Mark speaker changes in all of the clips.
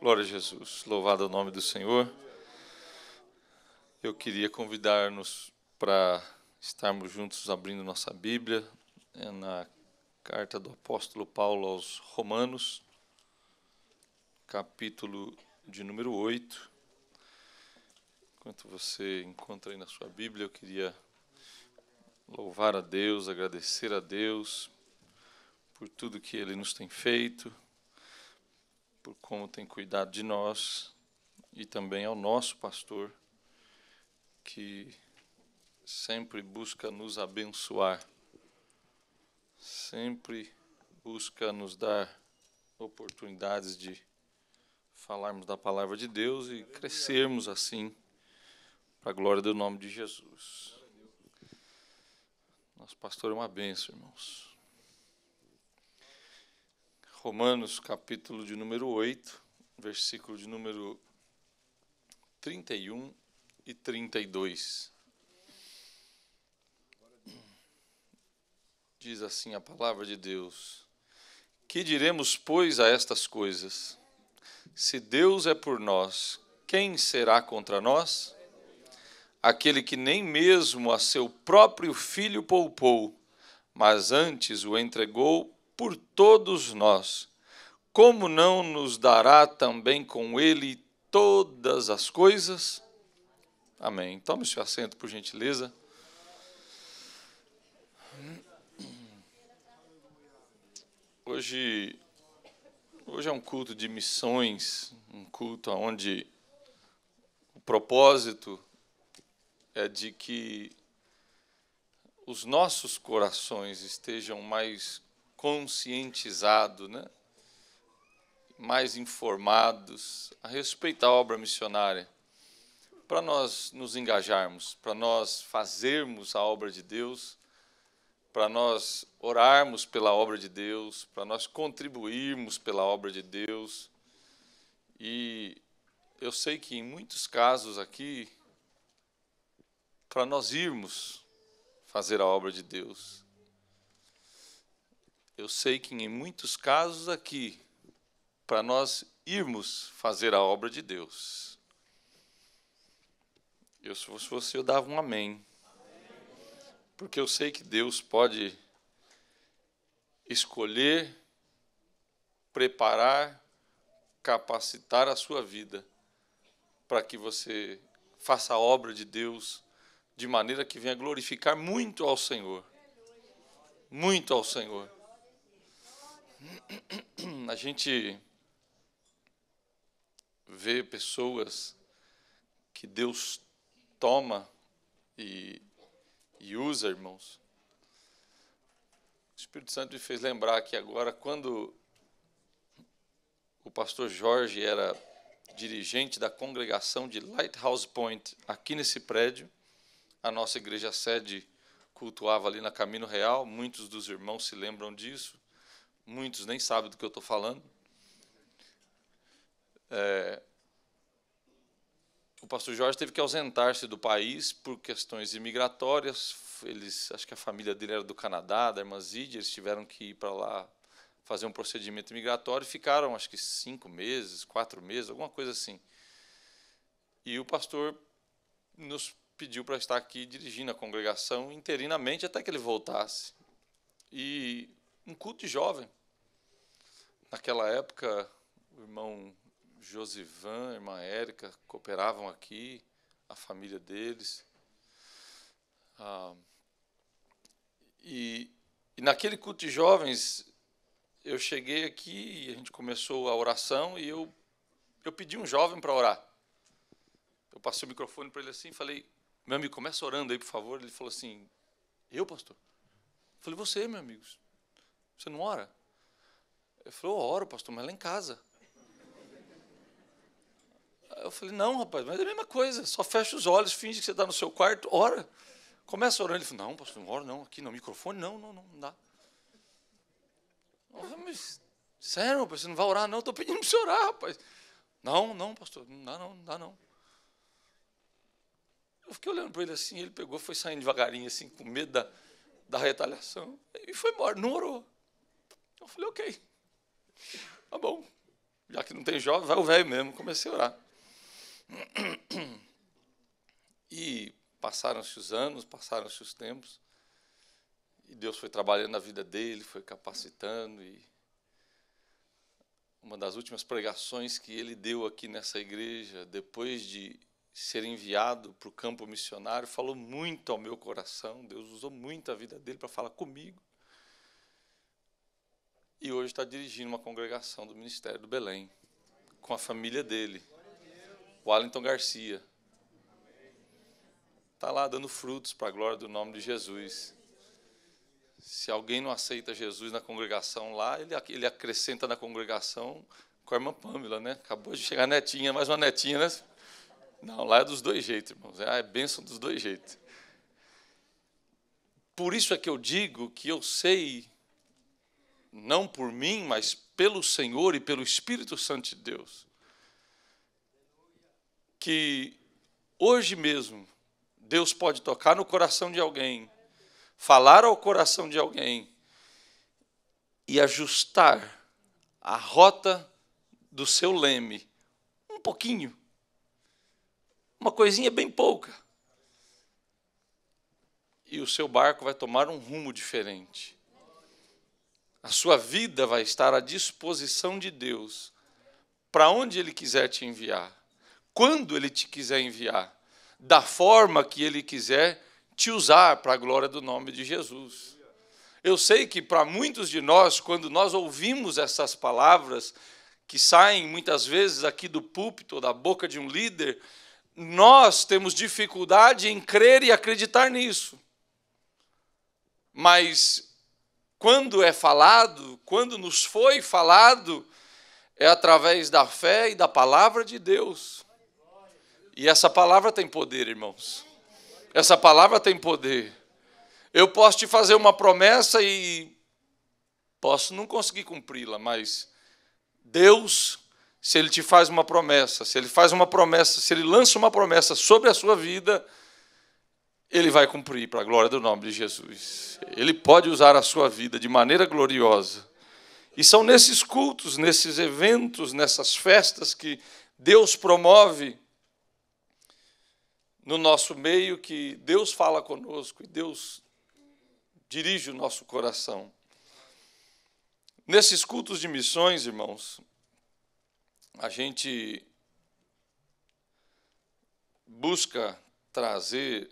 Speaker 1: Glória a Jesus, louvado é o nome do Senhor. Eu queria convidar-nos para estarmos juntos abrindo nossa Bíblia é, na carta do apóstolo Paulo aos Romanos, capítulo de número 8. Enquanto você encontra aí na sua Bíblia, eu queria louvar a Deus, agradecer a Deus por tudo que ele nos tem feito por como tem cuidado de nós e também ao nosso pastor, que sempre busca nos abençoar, sempre busca nos dar oportunidades de falarmos da palavra de Deus e crescermos assim para a glória do nome de Jesus. Nosso pastor é uma benção, irmãos. Romanos, capítulo de número 8, versículo de número 31 e 32. Diz assim a palavra de Deus: Que diremos, pois, a estas coisas? Se Deus é por nós, quem será contra nós? Aquele que nem mesmo a seu próprio filho poupou, mas antes o entregou por todos nós, como não nos dará também com ele todas as coisas? Amém. Tome seu assento, por gentileza. Hoje, hoje é um culto de missões, um culto onde o propósito é de que os nossos corações estejam mais conscientizado, né? mais informados a respeito da obra missionária, para nós nos engajarmos, para nós fazermos a obra de Deus, para nós orarmos pela obra de Deus, para nós contribuirmos pela obra de Deus. E eu sei que em muitos casos aqui, para nós irmos fazer a obra de Deus, eu sei que em muitos casos aqui, para nós irmos fazer a obra de Deus, eu, se fosse você, eu dava um amém. Porque eu sei que Deus pode escolher, preparar, capacitar a sua vida para que você faça a obra de Deus de maneira que venha glorificar muito ao Senhor. Muito ao Senhor. A gente vê pessoas que Deus toma e, e usa, irmãos. O Espírito Santo me fez lembrar que agora, quando o pastor Jorge era dirigente da congregação de Lighthouse Point, aqui nesse prédio, a nossa igreja sede cultuava ali na Caminho Real, muitos dos irmãos se lembram disso muitos nem sabem do que eu estou falando. É, o pastor Jorge teve que ausentar-se do país por questões imigratórias. Eles, acho que a família dele era do Canadá, da irmã Zidia, eles tiveram que ir para lá fazer um procedimento migratório e ficaram, acho que cinco meses, quatro meses, alguma coisa assim. E o pastor nos pediu para estar aqui dirigindo a congregação interinamente até que ele voltasse. E um culto de jovem. Naquela época, o irmão Josivan, a irmã Érica cooperavam aqui, a família deles. Ah, e, e naquele culto de jovens, eu cheguei aqui e a gente começou a oração e eu, eu pedi um jovem para orar. Eu passei o microfone para ele assim e falei, meu amigo, começa orando aí, por favor. Ele falou assim, eu, pastor? Eu falei, você, meu amigo, você não ora? Ele falou, oro, pastor, mas lá em casa. Aí eu falei, não, rapaz, mas é a mesma coisa. Só fecha os olhos, finge que você está no seu quarto, ora. Começa orando. Ele falou, não, pastor, não oro não, aqui no microfone, não, não, não, não dá. Falei, mas, sério, rapaz, você não vai orar não? Estou pedindo para você orar, rapaz. Não, não, pastor, não dá não, não dá não. Eu fiquei olhando para ele assim, ele pegou, foi saindo devagarinho, assim, com medo da, da retaliação, e foi embora, não orou. Eu falei, ok. Tá bom. Já que não tem jovem, vai o velho mesmo. Comecei a orar. E passaram-se os anos, passaram-se os tempos. E Deus foi trabalhando na vida dele, foi capacitando. E uma das últimas pregações que ele deu aqui nessa igreja, depois de ser enviado para o campo missionário, falou muito ao meu coração. Deus usou muito a vida dele para falar comigo e hoje está dirigindo uma congregação do Ministério do Belém, com a família dele, o Wellington Garcia. Está lá dando frutos para a glória do nome de Jesus. Se alguém não aceita Jesus na congregação lá, ele, ele acrescenta na congregação com a irmã Pâmela, né? Acabou de chegar netinha, mais uma netinha, né? Não, lá é dos dois jeitos, irmãos. É a bênção dos dois jeitos. Por isso é que eu digo que eu sei não por mim, mas pelo Senhor e pelo Espírito Santo de Deus, que hoje mesmo Deus pode tocar no coração de alguém, falar ao coração de alguém e ajustar a rota do seu leme um pouquinho, uma coisinha bem pouca. E o seu barco vai tomar um rumo diferente. A sua vida vai estar à disposição de Deus para onde Ele quiser te enviar, quando Ele te quiser enviar, da forma que Ele quiser te usar para a glória do nome de Jesus. Eu sei que para muitos de nós, quando nós ouvimos essas palavras que saem muitas vezes aqui do púlpito, da boca de um líder, nós temos dificuldade em crer e acreditar nisso. Mas quando é falado, quando nos foi falado, é através da fé e da palavra de Deus. E essa palavra tem poder, irmãos. Essa palavra tem poder. Eu posso te fazer uma promessa e posso não conseguir cumpri-la, mas Deus, se Ele te faz uma promessa, se Ele faz uma promessa, se Ele lança uma promessa sobre a sua vida, ele vai cumprir para a glória do nome de Jesus. Ele pode usar a sua vida de maneira gloriosa. E são nesses cultos, nesses eventos, nessas festas que Deus promove no nosso meio, que Deus fala conosco e Deus dirige o nosso coração. Nesses cultos de missões, irmãos, a gente busca trazer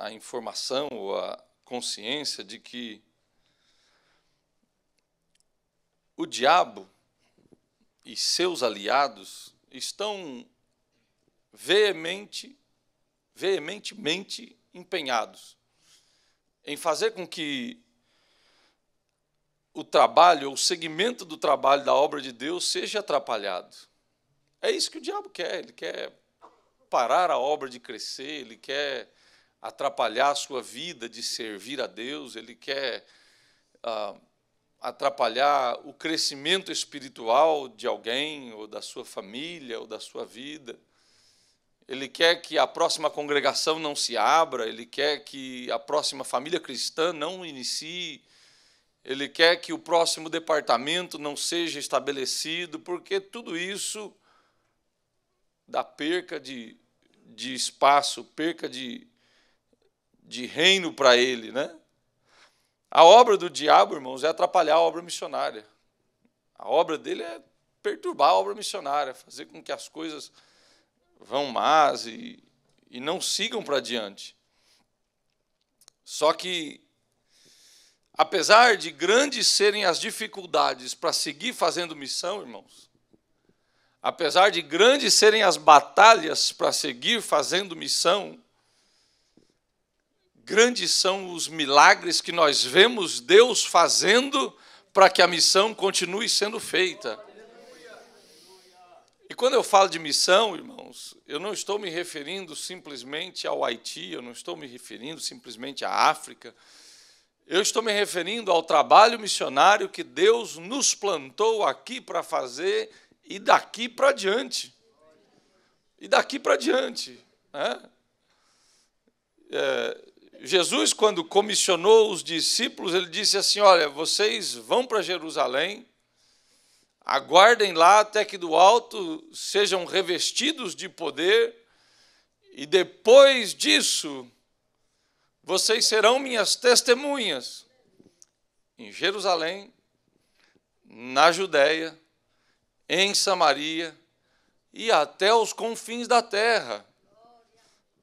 Speaker 1: a informação ou a consciência de que o diabo e seus aliados estão veemente, veementemente empenhados em fazer com que o trabalho, o segmento do trabalho da obra de Deus seja atrapalhado. É isso que o diabo quer, ele quer parar a obra de crescer, ele quer atrapalhar a sua vida de servir a Deus, ele quer ah, atrapalhar o crescimento espiritual de alguém, ou da sua família, ou da sua vida. Ele quer que a próxima congregação não se abra, ele quer que a próxima família cristã não inicie, ele quer que o próximo departamento não seja estabelecido, porque tudo isso dá perca de, de espaço, perca de, de reino para ele, né? A obra do diabo, irmãos, é atrapalhar a obra missionária. A obra dele é perturbar a obra missionária, fazer com que as coisas vão más e, e não sigam para diante. Só que, apesar de grandes serem as dificuldades para seguir fazendo missão, irmãos, apesar de grandes serem as batalhas para seguir fazendo missão, Grandes são os milagres que nós vemos Deus fazendo para que a missão continue sendo feita. E quando eu falo de missão, irmãos, eu não estou me referindo simplesmente ao Haiti, eu não estou me referindo simplesmente à África. Eu estou me referindo ao trabalho missionário que Deus nos plantou aqui para fazer e daqui para diante. E daqui para diante. Né? É, Jesus, quando comissionou os discípulos, ele disse assim: Olha, vocês vão para Jerusalém, aguardem lá até que do alto sejam revestidos de poder, e depois disso vocês serão minhas testemunhas em Jerusalém, na Judéia, em Samaria e até os confins da terra.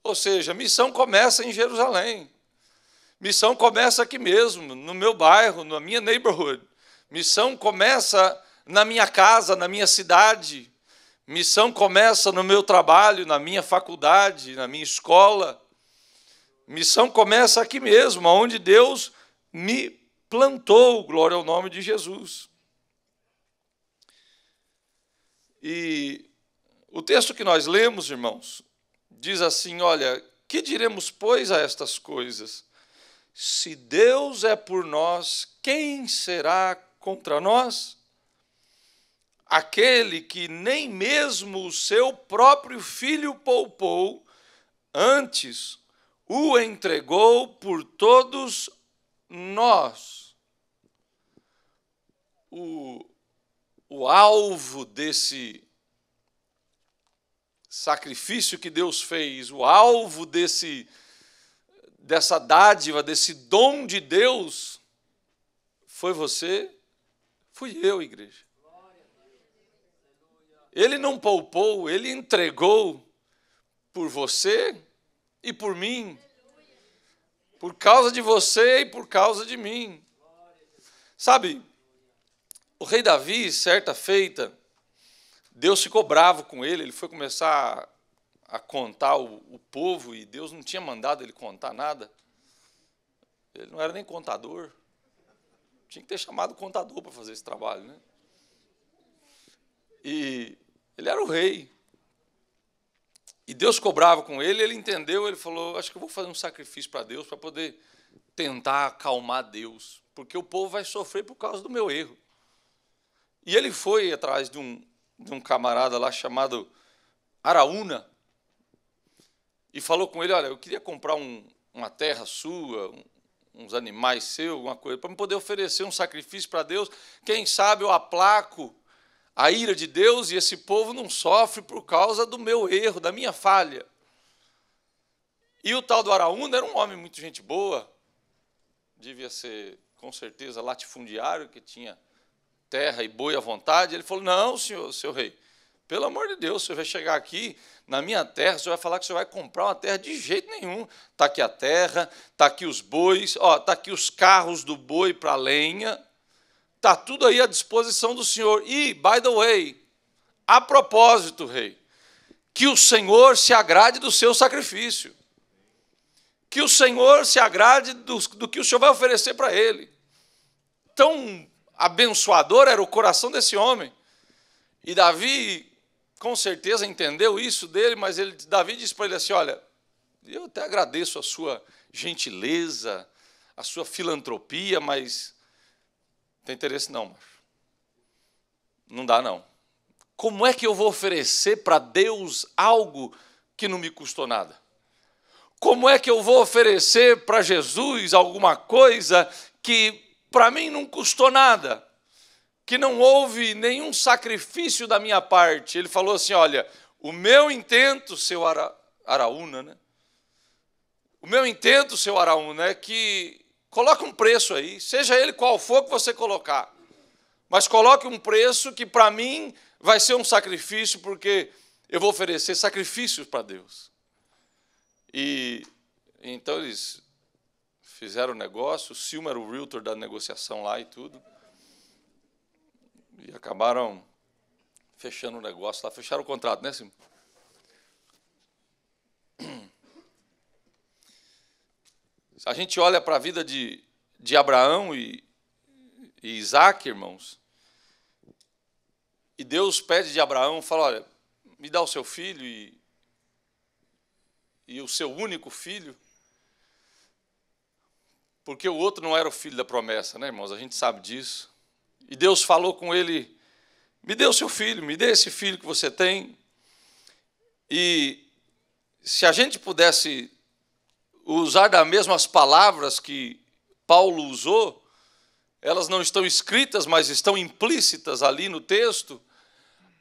Speaker 1: Ou seja, missão começa em Jerusalém. Missão começa aqui mesmo, no meu bairro, na minha neighborhood. Missão começa na minha casa, na minha cidade. Missão começa no meu trabalho, na minha faculdade, na minha escola. Missão começa aqui mesmo, onde Deus me plantou, glória ao nome de Jesus. E o texto que nós lemos, irmãos, diz assim: Olha, que diremos, pois, a estas coisas? Se Deus é por nós, quem será contra nós? Aquele que nem mesmo o seu próprio filho poupou, antes o entregou por todos nós. O, o alvo desse sacrifício que Deus fez, o alvo desse dessa dádiva, desse dom de Deus, foi você, fui eu, igreja. Ele não poupou, ele entregou por você e por mim. Por causa de você e por causa de mim. Sabe, o rei Davi, certa feita, Deus ficou bravo com ele, ele foi começar a contar o, o povo e Deus não tinha mandado ele contar nada. Ele não era nem contador. Tinha que ter chamado o contador para fazer esse trabalho, né? E ele era o rei. E Deus cobrava com ele, ele entendeu, ele falou: Acho que eu vou fazer um sacrifício para Deus para poder tentar acalmar Deus, porque o povo vai sofrer por causa do meu erro. E ele foi atrás de um, de um camarada lá chamado Araúna e falou com ele: Olha, eu queria comprar um, uma terra sua, um, uns animais seus, alguma coisa, para me poder oferecer um sacrifício para Deus. Quem sabe eu aplaco a ira de Deus e esse povo não sofre por causa do meu erro, da minha falha. E o tal do Araúna era um homem muito gente boa, devia ser, com certeza, latifundiário, que tinha terra e boi à vontade? Ele falou: Não, senhor, seu rei, pelo amor de Deus, o senhor vai chegar aqui na minha terra, o senhor vai falar que o senhor vai comprar uma terra de jeito nenhum. Está aqui a terra, está aqui os bois, está aqui os carros do boi para lenha, está tudo aí à disposição do senhor. E, by the way, a propósito, rei, que o senhor se agrade do seu sacrifício, que o senhor se agrade do, do que o senhor vai oferecer para ele. Então, abençoador era o coração desse homem. E Davi, com certeza, entendeu isso dele, mas ele, Davi disse para ele assim: Olha, eu até agradeço a sua gentileza, a sua filantropia, mas não tem interesse não, macho. Não dá não. Como é que eu vou oferecer para Deus algo que não me custou nada? Como é que eu vou oferecer para Jesus alguma coisa que para mim não custou nada, que não houve nenhum sacrifício da minha parte. Ele falou assim: olha, o meu intento, seu Ara, Araúna, né? O meu intento, seu Araúna, é que coloque um preço aí, seja ele qual for que você colocar, mas coloque um preço que para mim vai ser um sacrifício, porque eu vou oferecer sacrifícios para Deus. E então eles fizeram o negócio, o Silma era o realtor da negociação lá e tudo. E acabaram fechando o negócio lá, fecharam o contrato, né, Silma? A gente olha para a vida de, de Abraão e, e Isaac, irmãos, e Deus pede de Abraão, fala, olha, me dá o seu filho e, e o seu único filho, porque o outro não era o filho da promessa, né, irmãos? A gente sabe disso. E Deus falou com ele: me dê o seu filho, me dê esse filho que você tem. E se a gente pudesse usar das mesmas palavras que Paulo usou, elas não estão escritas, mas estão implícitas ali no texto.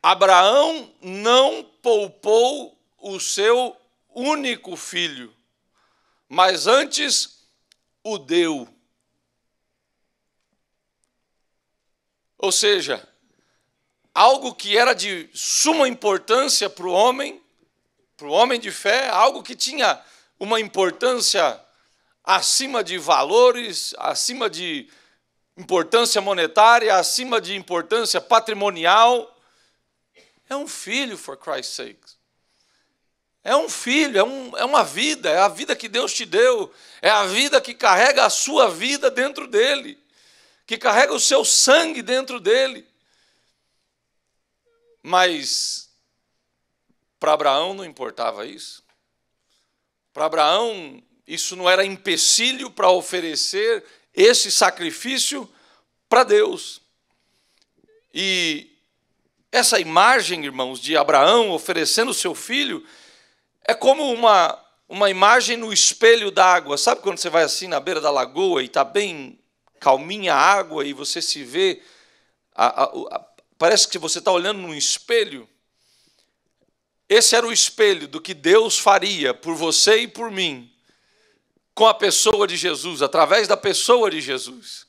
Speaker 1: Abraão não poupou o seu único filho, mas antes o deu. Ou seja, algo que era de suma importância para o homem, para o homem de fé, algo que tinha uma importância acima de valores, acima de importância monetária, acima de importância patrimonial. É um filho, for Christ's sake. É um filho, é, um, é uma vida, é a vida que Deus te deu, é a vida que carrega a sua vida dentro dele, que carrega o seu sangue dentro dele. Mas para Abraão não importava isso. Para Abraão, isso não era empecilho para oferecer esse sacrifício para Deus. E essa imagem, irmãos, de Abraão oferecendo seu filho é como uma, uma imagem no espelho d'água. Sabe quando você vai assim na beira da lagoa e está bem calminha a água e você se vê. A, a, a, parece que você está olhando num espelho. Esse era o espelho do que Deus faria por você e por mim, com a pessoa de Jesus, através da pessoa de Jesus.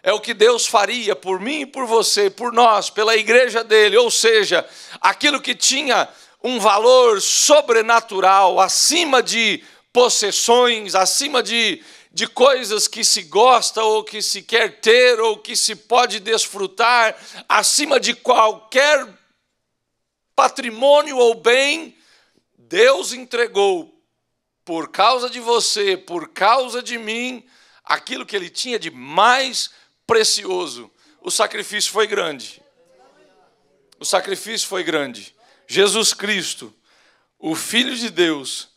Speaker 1: É o que Deus faria por mim e por você, por nós, pela igreja dele. Ou seja, aquilo que tinha um valor sobrenatural, acima de possessões, acima de, de coisas que se gosta ou que se quer ter ou que se pode desfrutar, acima de qualquer patrimônio ou bem, Deus entregou por causa de você, por causa de mim, aquilo que ele tinha de mais precioso. O sacrifício foi grande. O sacrifício foi grande. Jesus Cristo, o Filho de Deus.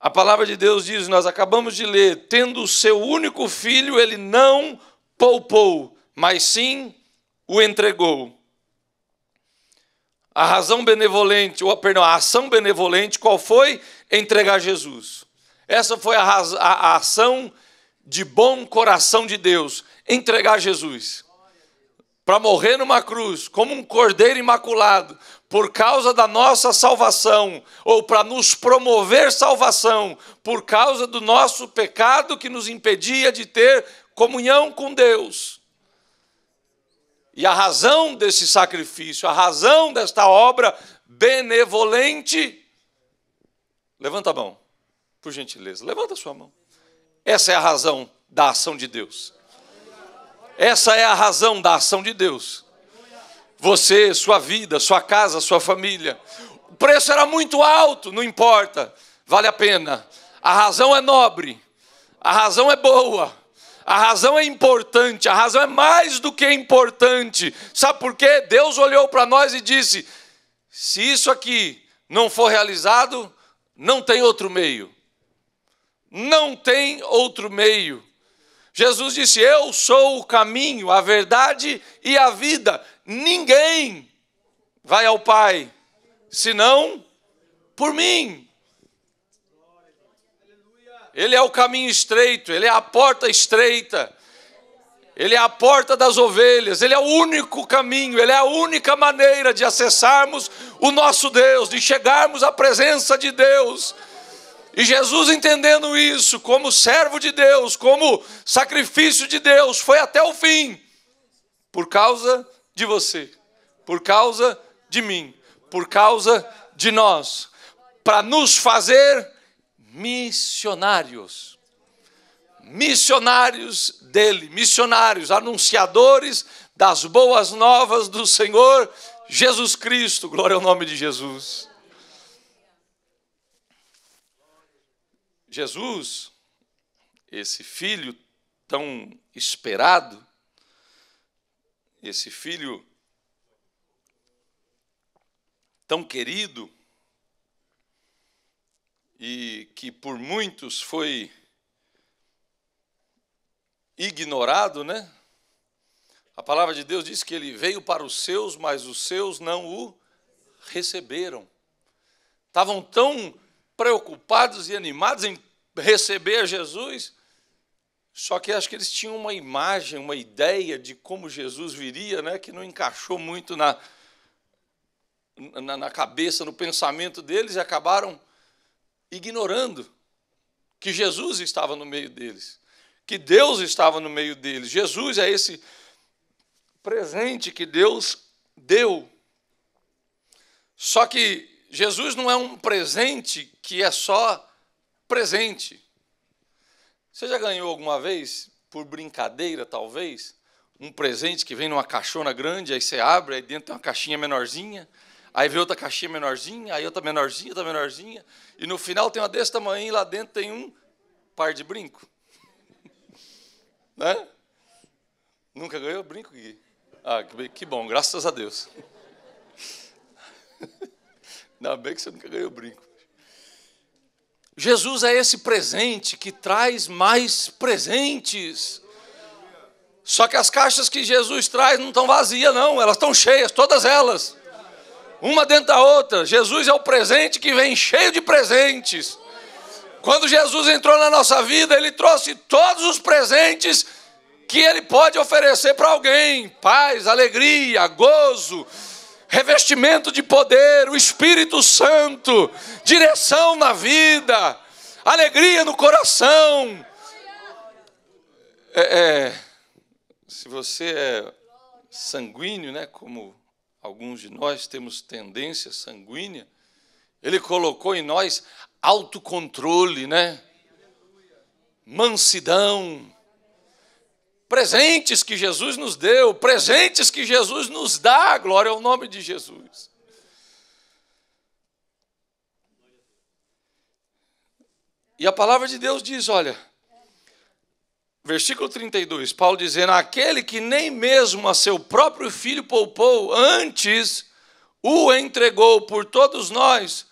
Speaker 1: A palavra de Deus diz, nós acabamos de ler, tendo o seu único filho, ele não poupou, mas sim o entregou. A razão benevolente, ou perdão, a ação benevolente, qual foi? Entregar Jesus. Essa foi a, a, a ação de bom coração de Deus, entregar Jesus para morrer numa cruz, como um cordeiro imaculado, por causa da nossa salvação, ou para nos promover salvação, por causa do nosso pecado que nos impedia de ter comunhão com Deus. E a razão desse sacrifício, a razão desta obra benevolente. Levanta a mão, por gentileza, levanta a sua mão. Essa é a razão da ação de Deus. Essa é a razão da ação de Deus. Você, sua vida, sua casa, sua família. O preço era muito alto, não importa, vale a pena. A razão é nobre, a razão é boa, a razão é importante, a razão é mais do que importante. Sabe por quê? Deus olhou para nós e disse: se isso aqui não for realizado, não tem outro meio. Não tem outro meio. Jesus disse: Eu sou o caminho, a verdade e a vida ninguém vai ao Pai senão por mim. Ele é o caminho estreito, ele é a porta estreita. Ele é a porta das ovelhas, ele é o único caminho, ele é a única maneira de acessarmos o nosso Deus, de chegarmos à presença de Deus. E Jesus, entendendo isso, como servo de Deus, como sacrifício de Deus, foi até o fim, por causa de você, por causa de mim, por causa de nós, para nos fazer missionários. Missionários dele, missionários, anunciadores das boas novas do Senhor Jesus Cristo. Glória ao nome de Jesus. Jesus, esse filho tão esperado, esse filho tão querido e que por muitos foi ignorado, né? A palavra de Deus diz que ele veio para os seus, mas os seus não o receberam. Estavam tão preocupados e animados em receber Jesus só que acho que eles tinham uma imagem, uma ideia de como Jesus viria, né, que não encaixou muito na, na, na cabeça, no pensamento deles, e acabaram ignorando que Jesus estava no meio deles, que Deus estava no meio deles. Jesus é esse presente que Deus deu. Só que Jesus não é um presente que é só presente. Você já ganhou alguma vez, por brincadeira talvez, um presente que vem numa caixona grande, aí você abre, aí dentro tem uma caixinha menorzinha, aí vem outra caixinha menorzinha, aí outra menorzinha, outra menorzinha, e no final tem uma desse tamanho e lá dentro tem um par de brinco. né? Nunca ganhou brinco, Gui? Ah, que bom, graças a Deus. Ainda bem que você nunca ganhou brinco. Jesus é esse presente que traz mais presentes. Só que as caixas que Jesus traz não estão vazias, não, elas estão cheias, todas elas. Uma dentro da outra. Jesus é o presente que vem cheio de presentes. Quando Jesus entrou na nossa vida, ele trouxe todos os presentes que ele pode oferecer para alguém: paz, alegria, gozo, revestimento de poder, o Espírito Santo, direção na vida, alegria no coração. É, é, se você é sanguíneo, né, como alguns de nós temos tendência sanguínea, ele colocou em nós autocontrole, né? Mansidão, presentes que Jesus nos deu, presentes que Jesus nos dá, glória ao nome de Jesus. E a palavra de Deus diz: olha, versículo 32, Paulo dizendo: Aquele que nem mesmo a seu próprio filho poupou, antes o entregou por todos nós,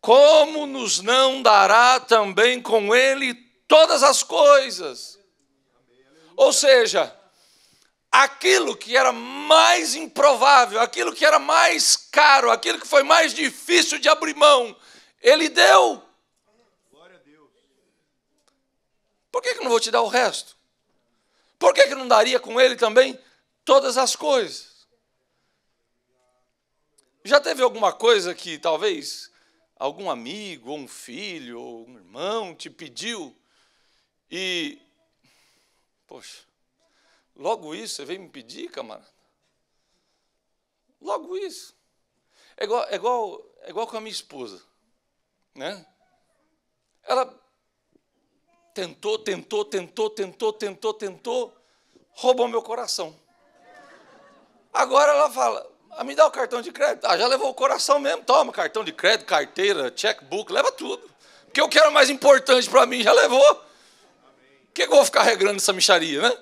Speaker 1: como nos não dará também com ele todas as coisas? Ou seja, aquilo que era mais improvável, aquilo que era mais caro, aquilo que foi mais difícil de abrir mão, ele deu. Glória a Deus. Por que, que não vou te dar o resto? Por que, que não daria com ele também todas as coisas? Já teve alguma coisa que talvez algum amigo, ou um filho, ou um irmão te pediu e Poxa, logo isso, você veio me pedir, camarada? Logo isso. É igual, é igual, é igual com a minha esposa. Né? Ela tentou, tentou, tentou, tentou, tentou, tentou, roubou meu coração. Agora ela fala, ah, me dá o cartão de crédito. Ah, já levou o coração mesmo, toma, cartão de crédito, carteira, checkbook, leva tudo. Porque o que era mais importante para mim já levou que, que eu vou ficar regrando essa micharia, né?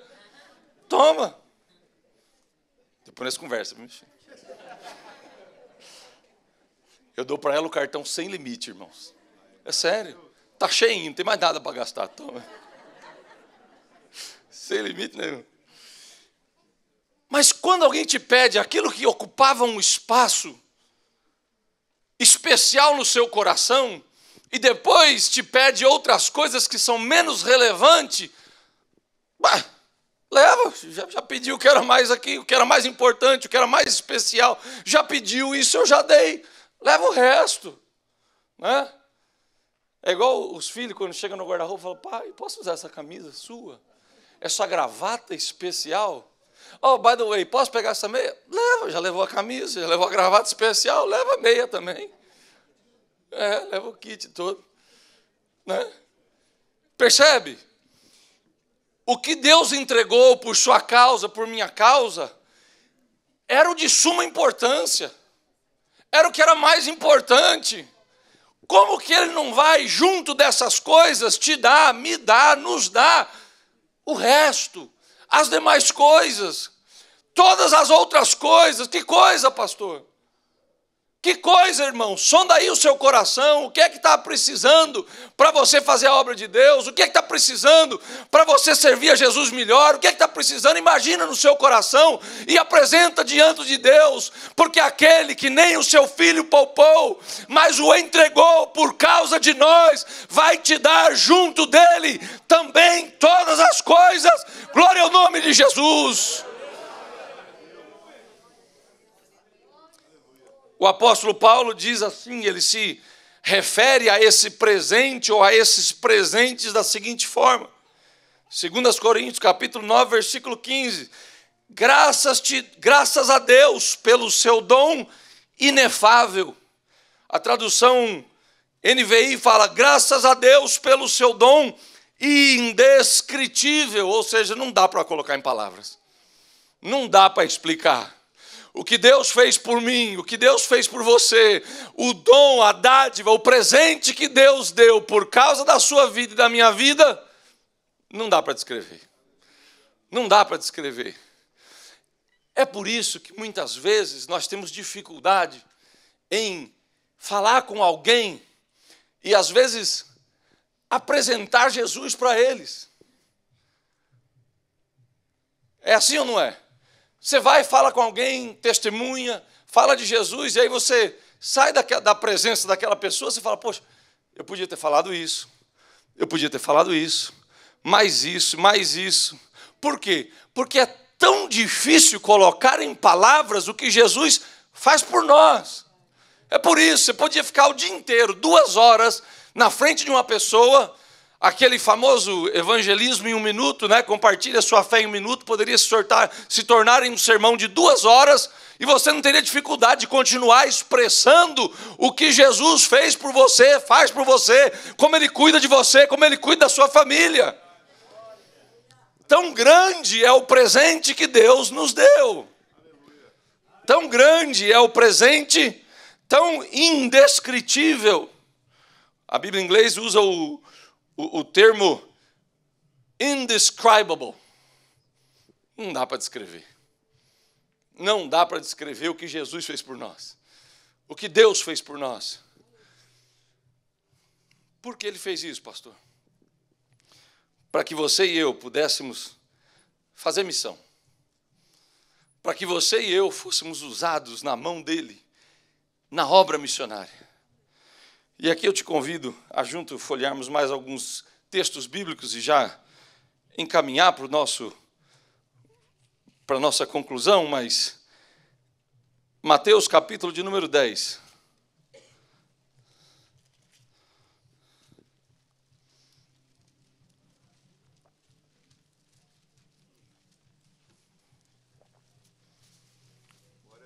Speaker 1: Toma. Depois nós conversa. Eu dou para ela o cartão sem limite, irmãos. É sério. Tá cheio, não tem mais nada para gastar. Toma. Sem limite nenhum. Mas quando alguém te pede aquilo que ocupava um espaço especial no seu coração, e depois te pede outras coisas que são menos relevantes, bah, leva, já, já pediu o que era mais aqui, o que era mais importante, o que era mais especial, já pediu isso, eu já dei, leva o resto. Né? É igual os filhos, quando chegam no guarda-roupa, falam, pai, posso usar essa camisa sua? Essa gravata especial? Oh, by the way, posso pegar essa meia? Leva, já levou a camisa, já levou a gravata especial, leva a meia também. É, leva o kit todo. Né? Percebe? O que Deus entregou por sua causa, por minha causa, era o de suma importância. Era o que era mais importante. Como que ele não vai, junto dessas coisas, te dar, me dar, nos dar o resto, as demais coisas, todas as outras coisas? Que coisa, pastor? Que coisa, irmão, sonda aí o seu coração, o que é que está precisando para você fazer a obra de Deus, o que é que está precisando para você servir a Jesus melhor, o que é que está precisando, imagina no seu coração e apresenta diante de Deus, porque aquele que nem o seu filho poupou, mas o entregou por causa de nós, vai te dar junto dele também todas as coisas, glória ao nome de Jesus. O apóstolo Paulo diz assim, ele se refere a esse presente ou a esses presentes da seguinte forma. 2 Coríntios, capítulo 9, versículo 15. Graças, te, graças a Deus pelo seu dom inefável. A tradução NVI fala: graças a Deus pelo seu dom indescritível, ou seja, não dá para colocar em palavras. Não dá para explicar o que Deus fez por mim, o que Deus fez por você, o dom, a dádiva, o presente que Deus deu por causa da sua vida e da minha vida, não dá para descrever. Não dá para descrever. É por isso que muitas vezes nós temos dificuldade em falar com alguém e às vezes apresentar Jesus para eles. É assim ou não é? Você vai, fala com alguém, testemunha, fala de Jesus, e aí você sai da presença daquela pessoa, você fala, poxa, eu podia ter falado isso, eu podia ter falado isso, mais isso, mais isso. Por quê? Porque é tão difícil colocar em palavras o que Jesus faz por nós. É por isso, você podia ficar o dia inteiro, duas horas, na frente de uma pessoa, aquele famoso evangelismo em um minuto, né? Compartilhe sua fé em um minuto, poderia se, sortar, se tornar em um sermão de duas horas e você não teria dificuldade de continuar expressando o que Jesus fez por você, faz por você, como Ele cuida de você, como Ele cuida da sua família. Tão grande é o presente que Deus nos deu. Tão grande é o presente, tão indescritível. A Bíblia em inglês usa o, o, o termo indescribable não dá para descrever. Não dá para descrever o que Jesus fez por nós, o que Deus fez por nós. Por que ele fez isso, pastor? Para que você e eu pudéssemos fazer missão. Para que você e eu fôssemos usados na mão dele, na obra missionária. E aqui eu te convido a junto folhearmos mais alguns textos bíblicos e já encaminhar para o nosso para a nossa conclusão, mas Mateus capítulo de número 10.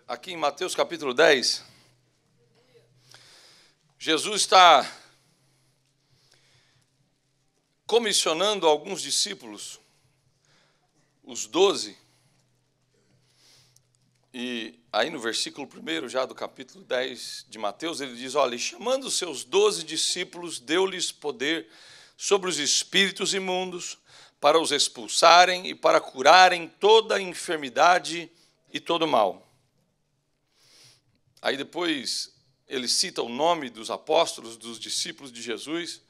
Speaker 1: Aqui em Mateus capítulo 10, Jesus está comissionando alguns discípulos, os doze, e aí no versículo 1 já do capítulo 10 de Mateus, ele diz: Olha, chamando os seus doze discípulos, deu-lhes poder sobre os espíritos imundos, para os expulsarem e para curarem toda enfermidade e todo mal. Aí depois ele cita o nome dos apóstolos, dos discípulos de Jesus.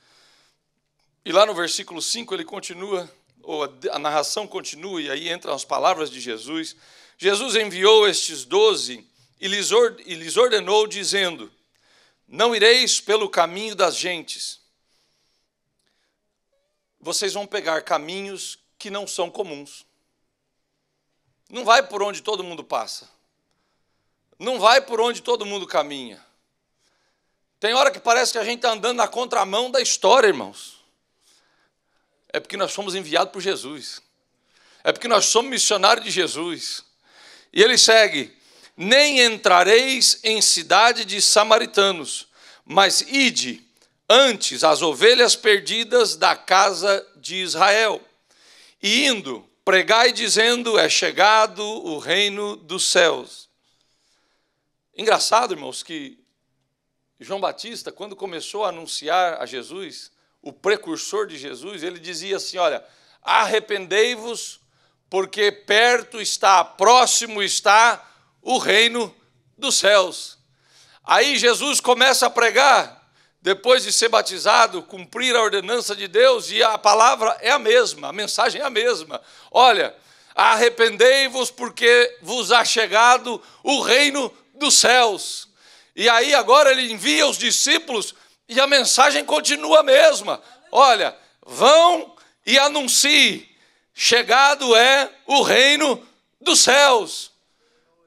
Speaker 1: E lá no versículo 5 ele continua, ou a, narração continua, e aí entram as palavras de Jesus. Jesus enviou estes doze e lhes ordenou, dizendo: Não ireis pelo caminho das gentes. Vocês vão pegar caminhos que não são comuns. Não vai por onde todo mundo passa. Não vai por onde todo mundo caminha. Tem hora que parece que a gente está andando na contramão da história, irmãos. É porque nós fomos enviados por Jesus. É porque nós somos missionários de Jesus. E ele segue: Nem entrareis em cidade de samaritanos, mas ide antes as ovelhas perdidas da casa de Israel. E indo, pregai dizendo: É chegado o reino dos céus. Engraçado, irmãos, que João Batista, quando começou a anunciar a Jesus, o precursor de Jesus, ele dizia assim: Olha, arrependei-vos, porque perto está, próximo está o reino dos céus. Aí Jesus começa a pregar, depois de ser batizado, cumprir a ordenança de Deus, e a palavra é a mesma, a mensagem é a mesma. Olha, arrependei-vos, porque vos há chegado o reino dos céus. E aí agora ele envia os discípulos e a mensagem continua a mesma. Olha, vão e anuncie: chegado é o reino dos céus.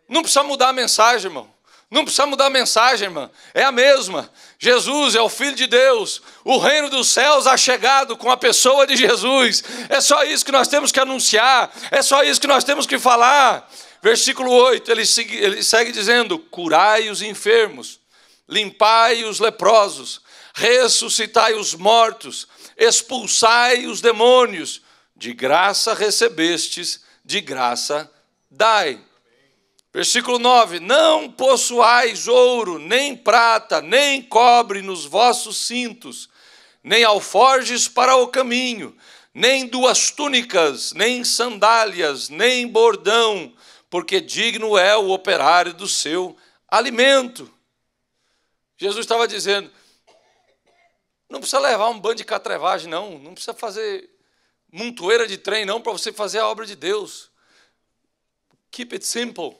Speaker 1: Não precisa mudar a mensagem, irmão. Não precisa mudar a mensagem, irmão. É a mesma. Jesus é o Filho de Deus. O reino dos céus há chegado com a pessoa de Jesus. É só isso que nós temos que anunciar. É só isso que nós temos que falar. Versículo 8, ele segue, ele segue dizendo: Curai os enfermos, limpai os leprosos, ressuscitai os mortos, expulsai os demônios. De graça recebestes, de graça dai. Versículo 9: Não possuais ouro, nem prata, nem cobre nos vossos cintos, nem alforjes para o caminho, nem duas túnicas, nem sandálias, nem bordão, porque digno é o operário do seu alimento. Jesus estava dizendo: não precisa levar um bando de catrevagem, não, não precisa fazer montoeira de trem, não, para você fazer a obra de Deus. Keep it simple.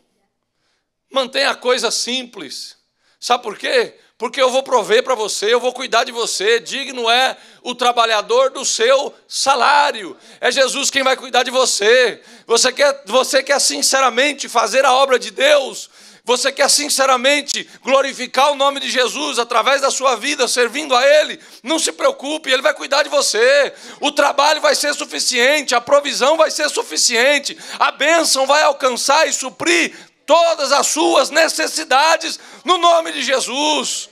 Speaker 1: Mantenha a coisa simples. Sabe por quê? porque eu vou prover para você, eu vou cuidar de você. Digno é o trabalhador do seu salário. É Jesus quem vai cuidar de você. Você quer, você quer sinceramente fazer a obra de Deus? Você quer sinceramente glorificar o nome de Jesus através da sua vida, servindo a Ele? Não se preocupe, Ele vai cuidar de você. O trabalho vai ser suficiente, a provisão vai ser suficiente, a bênção vai alcançar e suprir todas as suas necessidades no nome de Jesus.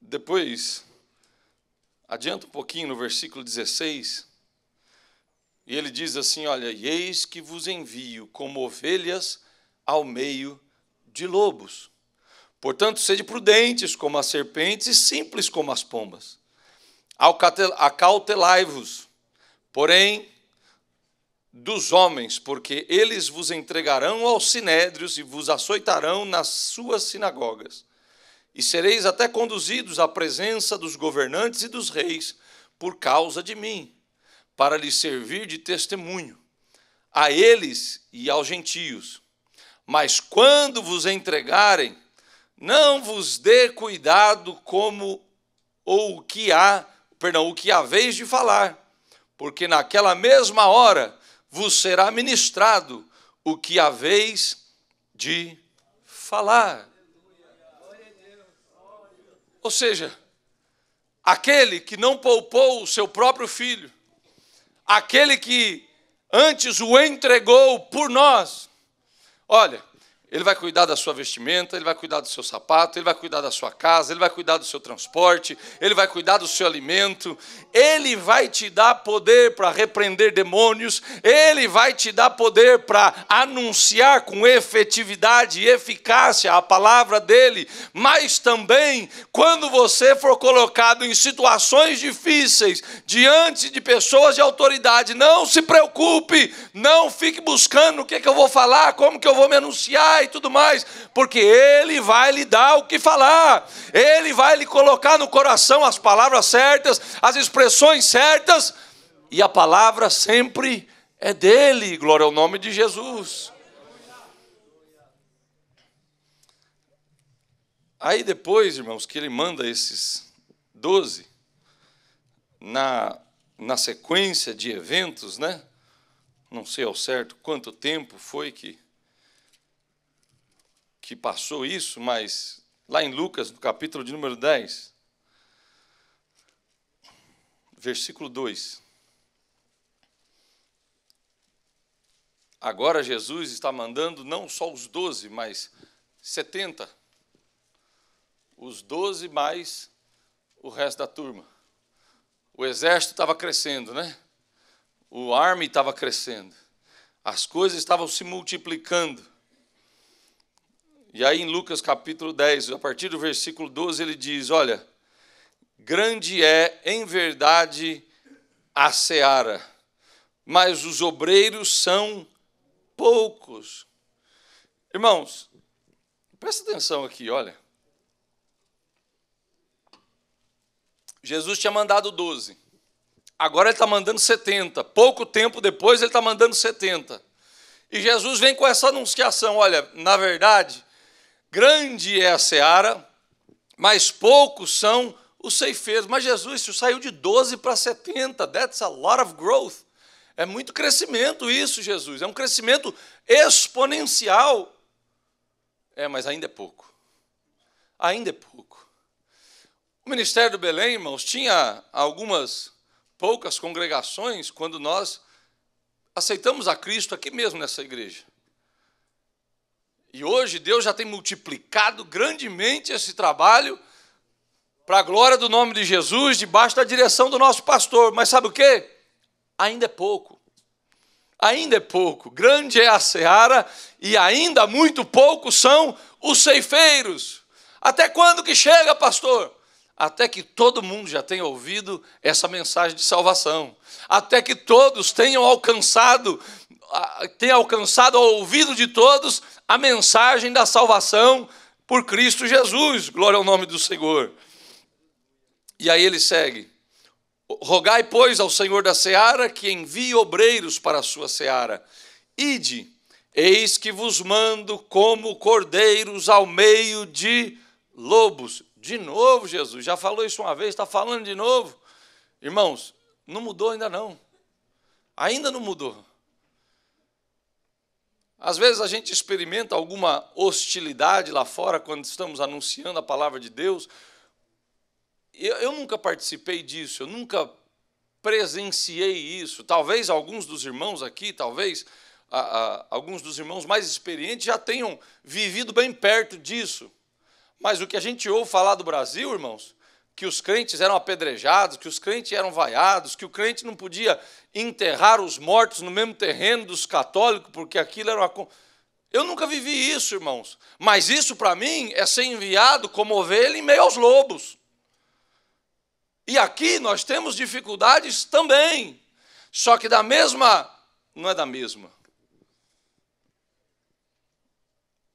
Speaker 1: Depois, adianta um pouquinho no versículo 16, e ele diz assim: Olha, eis que vos envio como ovelhas ao meio de lobos. Portanto, sede prudentes como as serpentes e simples como as pombas acautelai-vos, porém, dos homens, porque eles vos entregarão aos sinédrios e vos açoitarão nas suas sinagogas. E sereis até conduzidos à presença dos governantes e dos reis por causa de mim, para lhes servir de testemunho, a eles e aos gentios. Mas quando vos entregarem, não vos dê cuidado como ou o que há perdão, o que haveis de falar, porque naquela mesma hora vos será ministrado o que haveis de falar. Ou seja, aquele que não poupou o seu próprio filho, aquele que antes o entregou por nós. Olha, ele vai cuidar da sua vestimenta, ele vai cuidar do seu sapato, ele vai cuidar da sua casa, ele vai cuidar do seu transporte, ele vai cuidar do seu alimento, ele vai te dar poder para repreender demônios, ele vai te dar poder para anunciar com efetividade e eficácia a palavra dele, mas também quando você for colocado em situações difíceis diante de pessoas de autoridade, não se preocupe, não fique buscando o que, é que eu vou falar, como que eu vou me anunciar falar e tudo mais, porque Ele vai lhe dar o que falar, Ele vai lhe colocar no coração as palavras certas, as expressões certas, e a palavra sempre é dele, glória ao nome de Jesus. Aí depois, irmãos, que ele manda esses doze na, na sequência de eventos, né? Não sei ao certo quanto tempo foi que que passou isso, mas lá em Lucas, no capítulo de número 10, versículo 2. Agora Jesus está mandando não só os doze, mas setenta. Os doze mais o resto da turma. O exército estava crescendo, né? O army estava crescendo. As coisas estavam se multiplicando. E aí em Lucas capítulo 10, a partir do versículo 12, ele diz: Olha, grande é em verdade a seara, mas os obreiros são poucos. Irmãos, presta atenção aqui, olha. Jesus tinha mandado 12. Agora ele está mandando 70. Pouco tempo depois ele está mandando 70. E Jesus vem com essa anunciação: olha, na verdade, Grande é a seara, mas poucos são os ceifeiros. Mas Jesus isso saiu de 12 para 70. That's a lot of growth. É muito crescimento isso, Jesus. É um crescimento exponencial. É, mas ainda é pouco. Ainda é pouco. O Ministério do Belém, irmãos, tinha algumas poucas congregações quando nós aceitamos a Cristo aqui mesmo nessa igreja. E hoje Deus já tem multiplicado grandemente esse trabalho para a glória do nome de Jesus, debaixo da direção do nosso pastor. Mas sabe o que? Ainda é pouco. Ainda é pouco. Grande é a seara e ainda muito pouco são os ceifeiros. Até quando que chega, pastor? Até que todo mundo já tenha ouvido essa mensagem de salvação, até que todos tenham alcançado tem alcançado ao ouvido de todos a mensagem da salvação por Cristo Jesus. Glória ao nome do Senhor. E aí ele segue: Rogai, pois, ao Senhor da seara que envie obreiros para a sua seara. Ide, eis que vos mando como cordeiros ao meio de lobos. De novo, Jesus, já falou isso uma vez, está falando de novo. Irmãos, não mudou ainda não. Ainda não mudou. Às vezes a gente experimenta alguma hostilidade lá fora quando estamos anunciando a palavra de Deus. Eu, eu, nunca participei disso, eu nunca presenciei isso. Talvez alguns dos irmãos aqui, talvez a, a, alguns dos irmãos mais experientes já tenham vivido bem perto disso. Mas o que a gente ouve falar do Brasil, irmãos, que os crentes eram apedrejados, que os crentes eram vaiados, que o crente não podia enterrar os mortos no mesmo terreno dos católicos, porque aquilo era uma. Eu nunca vivi isso, irmãos. Mas isso para mim é ser enviado como ovelha em meio aos lobos. E aqui nós temos dificuldades também. Só que da mesma. Não é da mesma.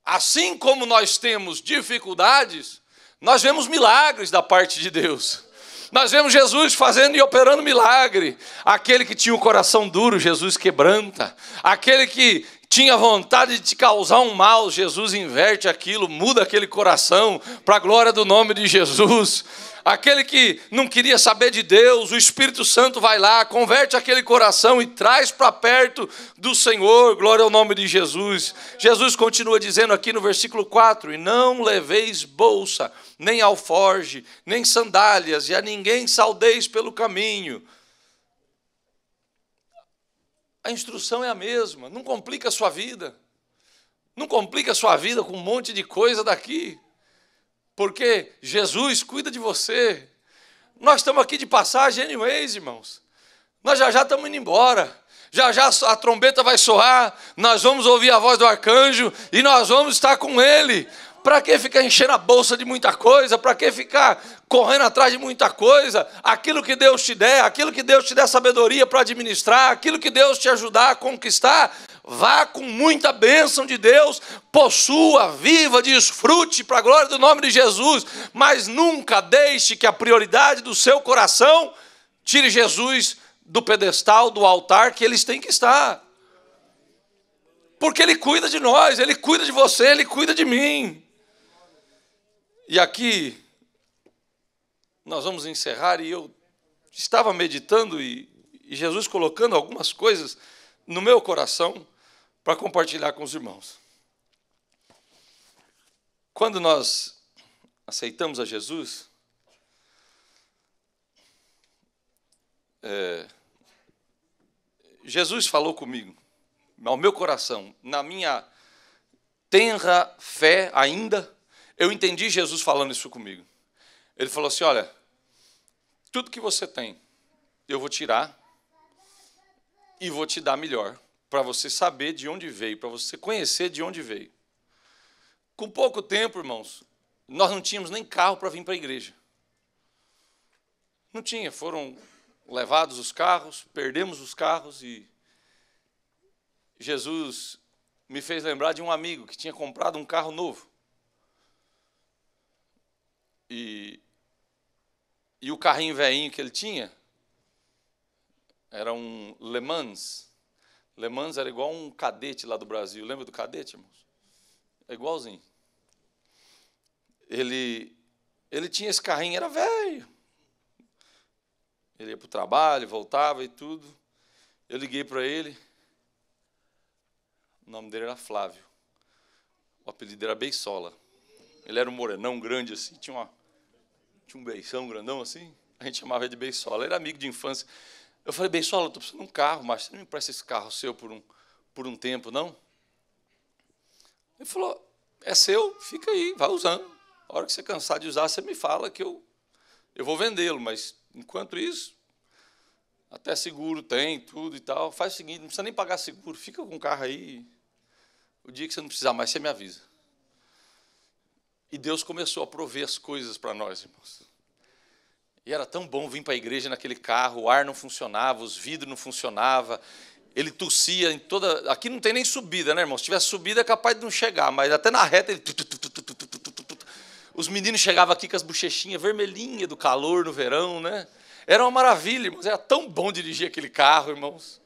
Speaker 1: Assim como nós temos dificuldades, nós vemos milagres da parte de Deus. Nós vemos Jesus fazendo e operando milagre. Aquele que tinha o coração duro, Jesus quebranta. Aquele que tinha vontade de te causar um mal, Jesus inverte aquilo, muda aquele coração para a glória do nome de Jesus. Aquele que não queria saber de Deus, o Espírito Santo vai lá, converte aquele coração e traz para perto do Senhor, glória ao nome de Jesus. Jesus continua dizendo aqui no versículo 4: E não leveis bolsa, nem alforge, nem sandálias, e a ninguém saudeis pelo caminho a instrução é a mesma, não complica a sua vida. Não complica a sua vida com um monte de coisa daqui. Porque Jesus cuida de você. Nós estamos aqui de passagem anyways, irmãos. Nós já já estamos indo embora. Já já a trombeta vai soar, nós vamos ouvir a voz do arcanjo e nós vamos estar com ele. Para que ficar enchendo a bolsa de muita coisa? Para que ficar correndo atrás de muita coisa? Aquilo que Deus te der, aquilo que Deus te der sabedoria para administrar, aquilo que Deus te ajudar a conquistar, vá com muita bênção de Deus, possua, viva, desfrute para a glória do nome de Jesus, mas nunca deixe que a prioridade do seu coração tire Jesus do pedestal, do altar que eles têm que estar. Porque Ele cuida de nós, Ele cuida de você, Ele cuida de mim. E aqui nós vamos encerrar e eu estava meditando e, e Jesus colocando algumas coisas no meu coração para compartilhar com os irmãos. Quando nós aceitamos a Jesus, é, Jesus falou comigo, ao meu coração, na minha tenra fé ainda, eu entendi Jesus falando isso comigo. Ele falou assim: Olha, tudo que você tem, eu vou tirar e vou te dar melhor, para você saber de onde veio, para você conhecer de onde veio. Com pouco tempo, irmãos, nós não tínhamos nem carro para vir para a igreja. Não tinha, foram levados os carros, perdemos os carros e Jesus me fez lembrar de um amigo que tinha comprado um carro novo. E, e o carrinho veinho que ele tinha era um Le Mans. Le Mans era igual um cadete lá do Brasil. Lembra do cadete, irmãos? É igualzinho. Ele, ele tinha esse carrinho, era velho. Ele ia para o trabalho, voltava e tudo. Eu liguei para ele. O nome dele era Flávio. O apelido era Beisola. Ele era um morenão grande assim, tinha, uma, tinha um beição grandão assim. A gente chamava ele de Beisola, ele era amigo de infância. Eu falei, Beisola, estou precisando de um carro, mas você não me empresta esse carro seu por um, por um tempo, não? Ele falou, é seu, fica aí, vai usando. A hora que você cansar de usar, você me fala que eu, eu vou vendê-lo, mas enquanto isso, até seguro tem, tudo e tal. Faz o seguinte, não precisa nem pagar seguro, fica com o carro aí. O dia que você não precisar mais, você me avisa. E Deus começou a prover as coisas para nós, irmãos. E era tão bom vir para a igreja naquele carro, o ar não funcionava, os vidros não funcionava. Ele tossia em toda. Aqui não tem nem subida, né, irmão? Se tivesse subida, é capaz de não chegar, mas até na reta ele. Os meninos chegavam aqui com as bochechinhas vermelhinhas do calor no verão, né? Era uma maravilha, irmãos. Era tão bom dirigir aquele carro, irmãos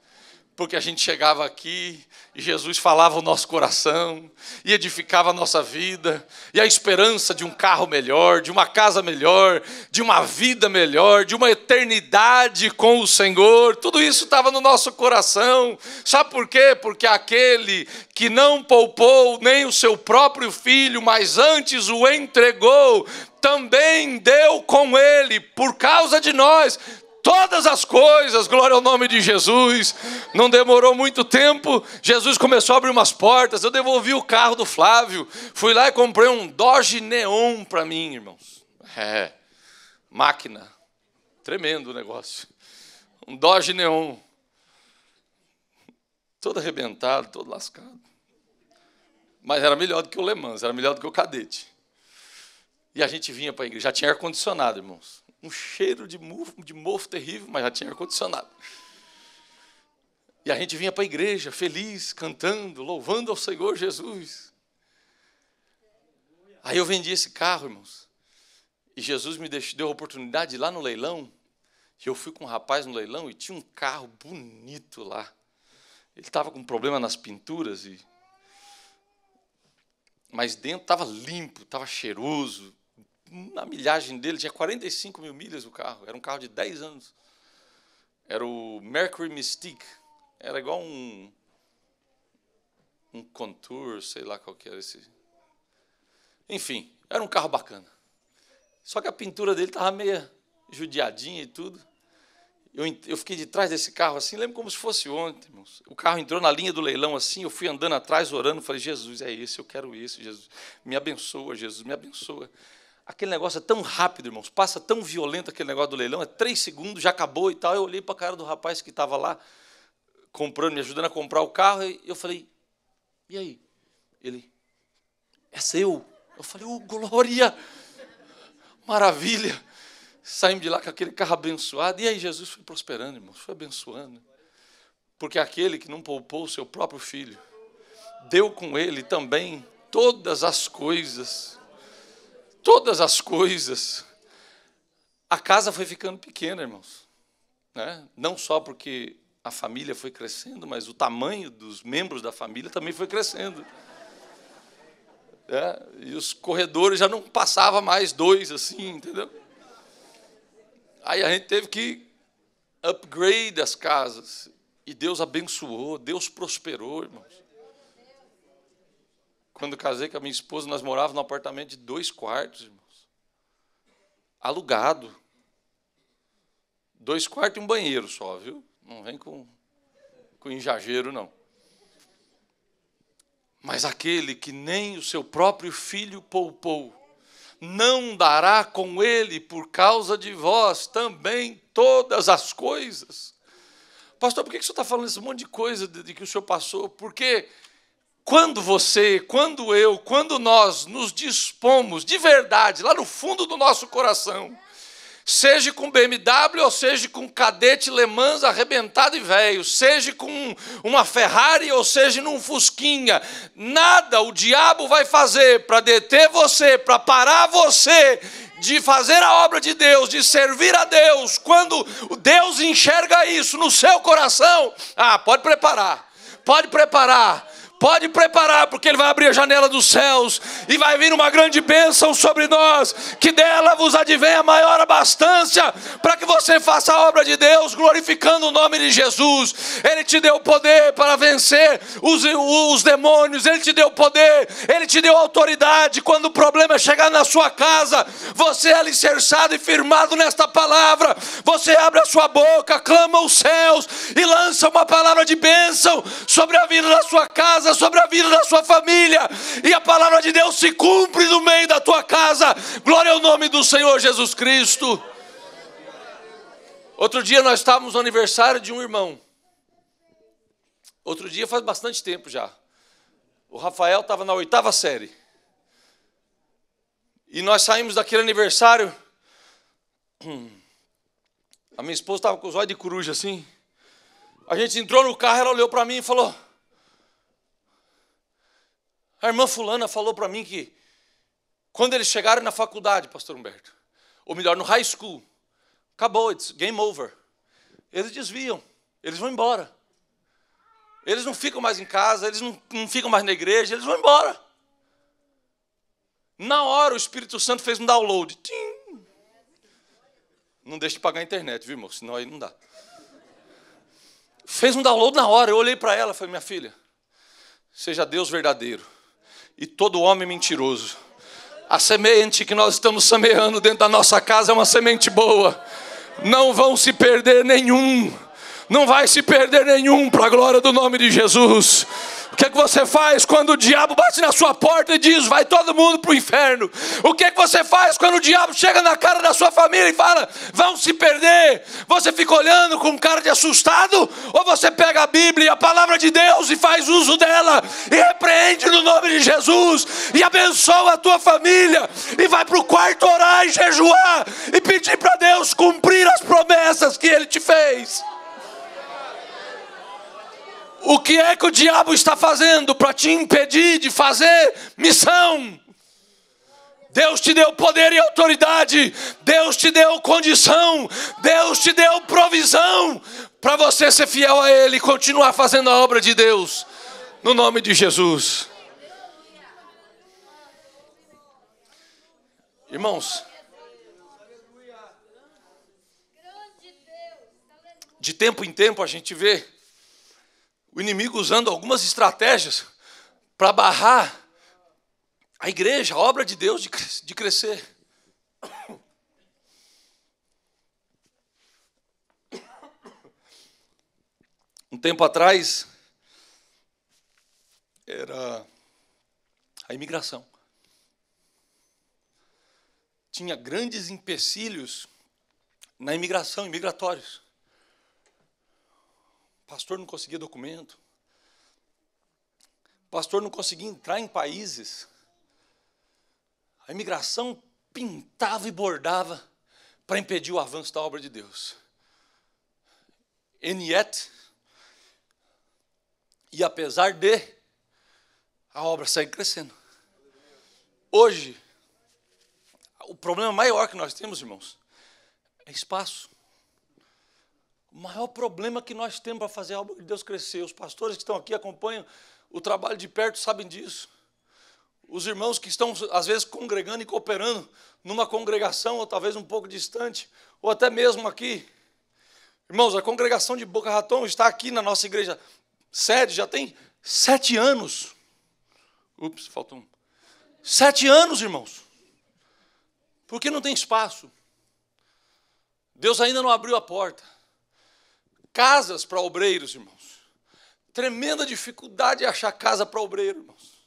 Speaker 1: porque a gente chegava aqui e Jesus falava o nosso coração e edificava a nossa vida, e a esperança de um carro melhor, de uma casa melhor, de uma vida melhor, de uma eternidade com o Senhor, tudo isso estava no nosso coração. Sabe por quê? Porque aquele que não poupou nem o seu próprio filho, mas antes o entregou, também deu com ele por causa de nós todas as coisas, glória ao nome de Jesus. Não demorou muito tempo, Jesus começou a abrir umas portas. Eu devolvi o carro do Flávio, fui lá e comprei um Dodge Neon para mim, irmãos. É, máquina, tremendo o negócio. Um Dodge Neon, todo arrebentado, todo lascado. Mas era melhor do que o Le Mans, era melhor do que o Cadete. E a gente vinha para a igreja, já tinha ar-condicionado, irmãos um cheiro de mofo, de mofo terrível, mas já tinha ar-condicionado. E a gente vinha para a igreja feliz, cantando, louvando ao Senhor Jesus. Aí eu vendi esse carro, irmãos. E Jesus me deu a oportunidade lá no leilão. E eu fui com um rapaz no leilão e tinha um carro bonito lá. Ele estava com problema nas pinturas e mas dentro estava limpo, estava cheiroso, na milhagem dele, tinha 45 mil milhas o carro. Era um carro de 10 anos. Era o Mercury Mystique. Era igual um. Um Contour, sei lá qual que era esse. Enfim, era um carro bacana. Só que a pintura dele estava meio judiadinha e tudo. Eu, eu fiquei de trás desse carro assim, lembro como se fosse ontem, irmãos. O carro entrou na linha do leilão assim, eu fui andando atrás, orando, falei, Jesus, é esse, eu quero isso, Jesus. Me abençoa, Jesus, me abençoa. Aquele negócio é tão rápido, irmãos, passa tão violento aquele negócio do leilão, é três segundos, já acabou e tal. Eu olhei para a cara do rapaz que estava lá comprando, me ajudando a comprar o carro, e eu falei, e aí? Ele, é seu? Eu falei, ô, oh, glória! Maravilha! Saímos de lá com aquele carro abençoado. E aí Jesus foi prosperando, irmãos, foi abençoando. Porque aquele que não poupou o seu próprio filho, deu com ele também todas as coisas todas as coisas. A casa foi ficando pequena, irmãos. Né? Não só porque a família foi crescendo, mas o tamanho dos membros da família também foi crescendo. É, e os corredores já não passava mais dois assim, entendeu? Aí a gente teve que upgrade as casas. E Deus abençoou, Deus prosperou, irmãos. Quando casei com a minha esposa, nós morávamos num apartamento de dois quartos, irmãos. Alugado. Dois quartos e um banheiro só, viu? Não vem com, com exagero, não. Mas aquele que nem o seu próprio filho poupou, não dará com ele por causa de vós também todas as coisas. Pastor, por que o senhor está falando esse monte de coisa de, que o senhor passou? Porque quando você, quando eu, quando nós nos dispomos de verdade, lá no fundo do nosso coração, seja com BMW ou seja com cadete Le Mans arrebentado e velho, seja com uma Ferrari ou seja num Fusquinha, nada o diabo vai fazer para deter você, para parar você de fazer a obra de Deus, de servir a Deus. Quando Deus enxerga isso no seu coração, ah, pode preparar. Pode preparar, Pode preparar, porque Ele vai abrir a janela dos céus e vai vir uma grande bênção sobre nós, que dela vos advém a maior abastância, para que você faça a obra de Deus, glorificando o nome de Jesus. Ele te deu poder para vencer os, os demônios, Ele te deu poder, Ele te deu autoridade. Quando o problema chegar na sua casa, você é alicerçado e firmado nesta palavra, você abre a sua boca, clama os céus e lança uma palavra de bênção sobre a vida da sua casa casa, sobre a vida da sua família, e a palavra de Deus se cumpre no meio da tua casa. Glória ao nome do Senhor Jesus Cristo. Outro dia nós estávamos no aniversário de um irmão. Outro dia faz bastante tempo já. O Rafael estava na oitava série. E nós saímos daquele aniversário. A minha esposa estava com os olhos de coruja assim. A gente entrou no carro, ela olhou para mim e falou: a irmã fulana falou para mim que quando eles chegaram na faculdade, pastor Humberto, ou melhor, no high school, acabou, it's game over. Eles desviam, eles vão embora. Eles não ficam mais em casa, eles não, não ficam mais na igreja, eles vão embora. Na hora o Espírito Santo fez um download. Tim. Não deixe de pagar a internet, viu, irmão? Senão aí não dá. Fez um download na hora. Eu olhei para ela e falei, minha filha, seja Deus verdadeiro e todo homem mentiroso. A semente que nós estamos semeando dentro da nossa casa é uma semente boa. Não vão se perder nenhum. Não vai se perder nenhum para a glória do nome de Jesus que é que você faz quando o diabo bate na sua porta e diz: vai todo mundo para o inferno? O que é que você faz quando o diabo chega na cara da sua família e fala: vão se perder? Você fica olhando com cara de assustado? Ou você pega a Bíblia e a palavra de Deus e faz uso dela e repreende no nome de Jesus e abençoa a tua família e vai para o quarto orar e jejuar e pedir para Deus cumprir as promessas que ele te fez? O que é que o diabo está fazendo para te impedir de fazer missão? Deus te deu poder e autoridade, Deus te deu condição, Deus te deu provisão para você ser fiel a Ele e continuar fazendo a obra de Deus, no nome de Jesus. Irmãos, de tempo em tempo a gente vê o inimigo usando algumas estratégias para barrar a igreja, a obra de Deus de, de crescer. Um tempo atrás era a imigração. Tinha grandes empecilhos na imigração, imigratórios. Pastor não conseguia documento. Pastor não conseguia entrar em países. A imigração pintava e bordava para impedir o avanço da obra de Deus. And yet, e apesar de, a obra segue crescendo. Hoje, o problema maior que nós temos, irmãos, é espaço. O maior problema que nós temos para fazer a obra de Deus crescer, os pastores que estão aqui acompanham o trabalho de perto sabem disso. Os irmãos que estão, às vezes, congregando e cooperando numa congregação, ou talvez um pouco distante, ou até mesmo aqui. Irmãos, a congregação de Boca Raton está aqui na nossa igreja sede já tem sete anos. Ups, faltou um. Sete anos, irmãos. Porque não tem espaço. Deus ainda não abriu a porta casas para obreiros, irmãos. Tremenda dificuldade é achar casa para obreiro, irmãos.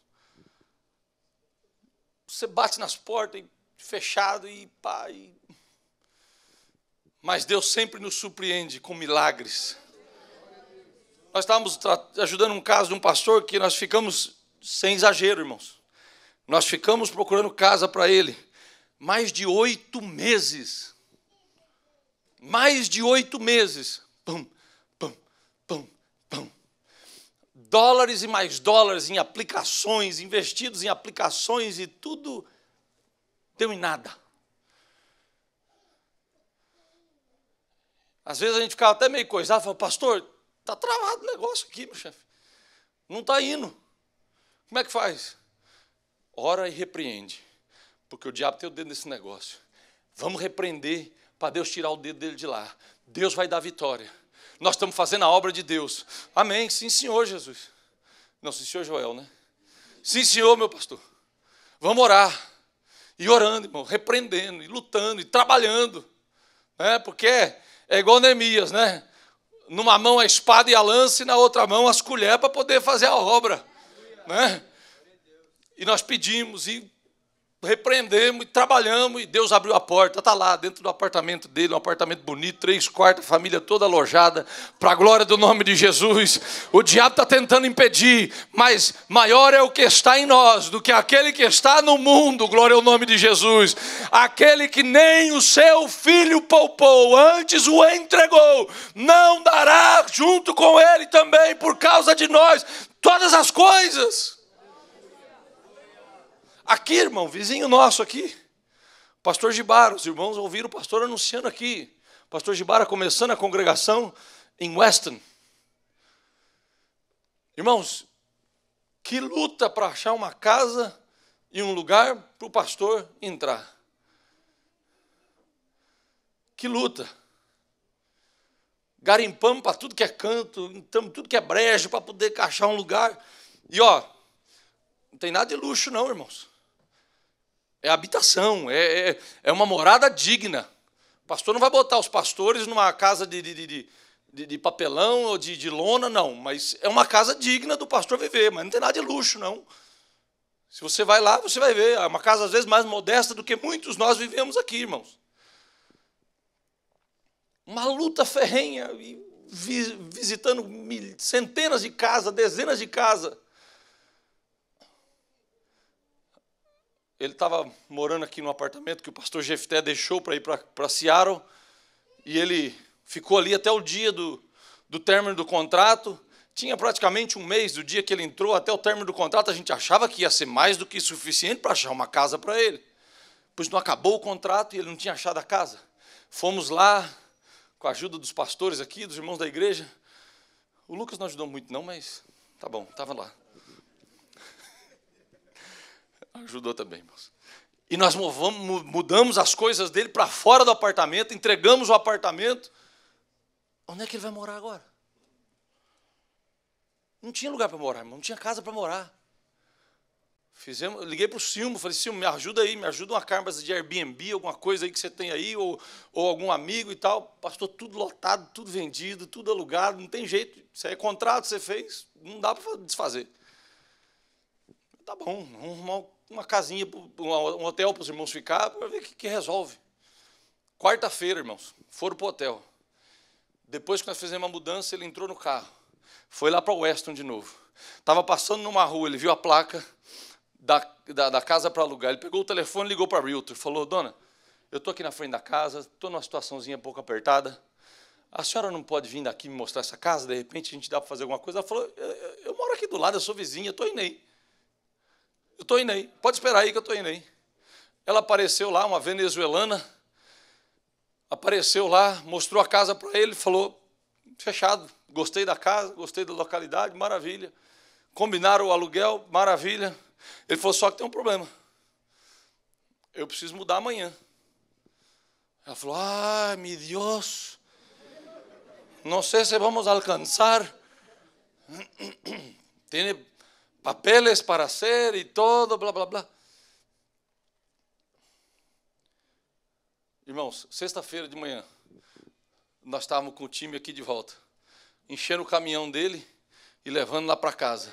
Speaker 1: Você bate nas portas, fechado e pá. Mas Deus sempre nos surpreende com milagres. Nós estávamos ajudando um caso de um pastor que nós ficamos, sem exagero, irmãos, nós ficamos procurando casa para ele mais de oito meses. Mais de oito meses. Pum. Pum. Dólares e mais dólares em aplicações, investidos em aplicações e tudo deu em nada. Às vezes a gente ficava até meio coisado, falava, pastor, está travado o negócio aqui, meu chefe. Não está indo. Como é que faz? Ora e repreende, porque o diabo tem o dedo nesse negócio. Vamos repreender para Deus tirar o dedo dele de lá. Deus vai dar vitória. Nós estamos fazendo a obra de Deus. Amém. Sim, Senhor Jesus. Não, sim, Senhor Joel, né? Sim, Senhor, meu pastor. Vamos orar. E orando, irmão, repreendendo, e lutando, e trabalhando. Né? Porque é, é igual Neemias, né? Numa mão a espada e a lança, e na outra mão as colheres para poder fazer a obra. Né? E nós pedimos, e repreendemos e trabalhamos e Deus abriu a porta. Está lá dentro do apartamento dele, um apartamento bonito, três quartos, família toda alojada, para a glória do nome de Jesus. O diabo está tentando impedir, mas maior é o que está em nós do que aquele que está no mundo, glória ao nome de Jesus. Aquele que nem o seu filho poupou, antes o entregou, não dará junto com ele também, por causa de nós, todas as coisas. Aqui, irmão, vizinho nosso aqui. Pastor Gibara, os irmãos ouviram o pastor anunciando aqui. Pastor Gibara começando a congregação em Weston. Irmãos, que luta para achar uma casa e um lugar para o pastor entrar. Que luta. Garimpamos para tudo que é canto, tudo que é brejo para poder achar um lugar. E ó, não tem nada de luxo não, irmãos é habitação, é, é, é, uma morada digna. O pastor não vai botar os pastores numa casa de, de, de, de papelão ou de, de lona, não. Mas é uma casa digna do pastor viver, mas não tem nada de luxo, não. Se você vai lá, você vai ver. É uma casa, às vezes, mais modesta do que muitos nós vivemos aqui, irmãos. Uma luta ferrenha, visitando centenas de casas, dezenas de casas Ele estava morando aqui no apartamento que o pastor Jefté deixou para ir para Seattle. E ele ficou ali até o dia do, do término do contrato. Tinha praticamente um mês do dia que ele entrou até o término do contrato. A gente achava que ia ser mais do que suficiente para achar uma casa para ele. Pois não acabou o contrato e ele não tinha achado a casa. Fomos lá, com a ajuda dos pastores aqui, dos irmãos da igreja. O Lucas não ajudou muito, não, mas tá bom, estava lá. Ajudou também, irmãos. E nós mudamos as coisas dele para fora do apartamento, entregamos o apartamento. Onde é que ele vai morar agora? Não tinha lugar para morar, irmão, não tinha casa para morar. Fizemos, liguei para o Silmo, falei, Silmo, me ajuda aí, me ajuda uma carma de Airbnb, alguma coisa aí que você tem aí, ou, ou algum amigo e tal. Pastor, tudo lotado, tudo vendido, tudo alugado, não tem jeito. Isso aí é contrato, você fez, não dá para desfazer. Tá bom, vamos arrumar uma casinha, um hotel para os irmãos ficar, para ver o que, que resolve. Quarta-feira, irmãos, foram para o hotel. Depois que nós fizemos a mudança, ele entrou no carro. Foi lá para o Weston de novo. Estava passando numa rua, ele viu a placa da, da, da casa para alugar. Ele pegou o telefone, ligou para a Realtor. Falou, dona, eu estou aqui na frente da casa, estou numa situaçãozinha pouco apertada. A senhora não pode vir daqui me mostrar essa casa? De repente a gente dá para fazer alguma coisa? Ela falou, eu, eu, eu moro aqui do lado, eu sou vizinha, estou indo aí. Eu estou indo aí, pode esperar aí que eu estou indo aí. Ela apareceu lá, uma venezuelana, apareceu lá, mostrou a casa para ele, falou: fechado, gostei da casa, gostei da localidade, maravilha. Combinaram o aluguel, maravilha. Ele falou: só que tem um problema. Eu preciso mudar amanhã. Ela falou: ai, ah, meu Deus, não sei se vamos alcançar. Tem papeles para hacer y todo, blá, blá, blá. Irmãos, sexta-feira de manhã, nós estávamos com o time aqui de volta, enchendo o caminhão dele e levando lá para casa.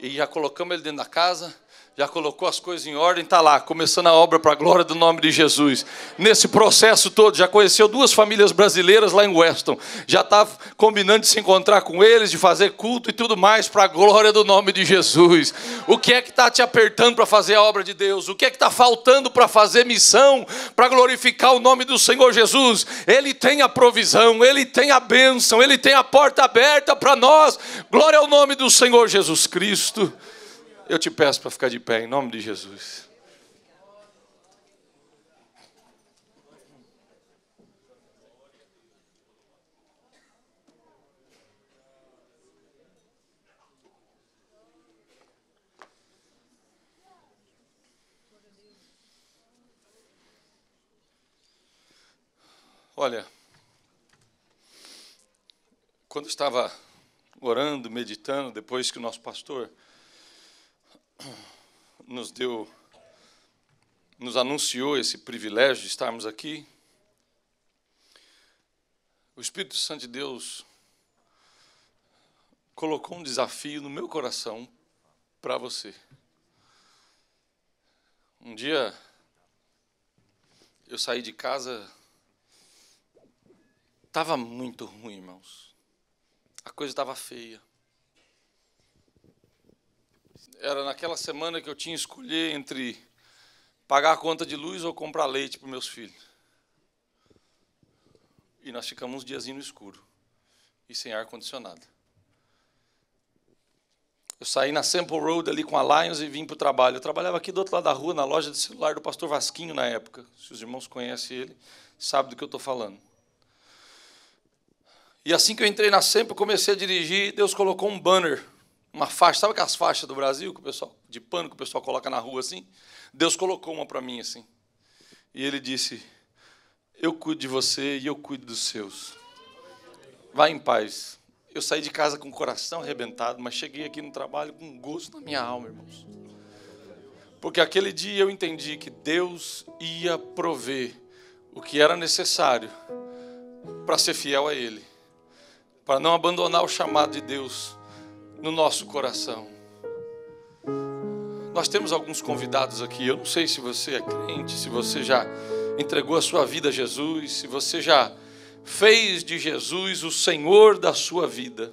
Speaker 1: E já colocamos ele dentro da casa, já colocou as coisas em ordem, está lá, começando a obra para a glória do nome de Jesus. Nesse processo todo, já conheceu duas famílias brasileiras lá em Weston, já está combinando de se encontrar com eles, de fazer culto e tudo mais para a glória do nome de Jesus. O que é que está te apertando para fazer a obra de Deus? O que é que está faltando para fazer missão, para glorificar o nome do Senhor Jesus? Ele tem a provisão, ele tem a bênção, ele tem a porta aberta para nós. Glória ao nome do Senhor Jesus Cristo. Eu te peço para ficar de pé em nome de Jesus. Olha, quando estava orando, meditando, depois que o nosso pastor nos deu, nos anunciou esse privilégio de estarmos aqui. O Espírito Santo de Deus colocou um desafio no meu coração para você. Um dia eu saí de casa, estava muito ruim, irmãos. A coisa estava feia era naquela semana que eu tinha que escolher entre pagar a conta de luz ou comprar leite para meus filhos. E nós ficamos uns diazinhos no escuro e sem ar-condicionado. Eu saí na Sample Road ali com a Lions e vim para o trabalho. Eu trabalhava aqui do outro lado da rua, na loja de celular do pastor Vasquinho na época. Se os irmãos conhecem ele, sabem do que eu estou falando. E assim que eu entrei na Sample, comecei a dirigir, Deus colocou um banner uma faixa, sabe aquelas faixas do Brasil que o pessoal de pano que o pessoal coloca na rua assim? Deus colocou uma para mim assim. E ele disse: "Eu cuido de você e eu cuido dos seus. Vá em paz." Eu saí de casa com o coração arrebentado, mas cheguei aqui no trabalho com um gosto na minha alma, irmãos. Porque aquele dia eu entendi que Deus ia prover o que era necessário para ser fiel a Ele, para não abandonar o chamado de Deus no nosso coração. Nós temos alguns convidados aqui. Eu não sei se você é crente, se você já entregou a sua vida a Jesus, se você já fez de Jesus o Senhor da sua vida.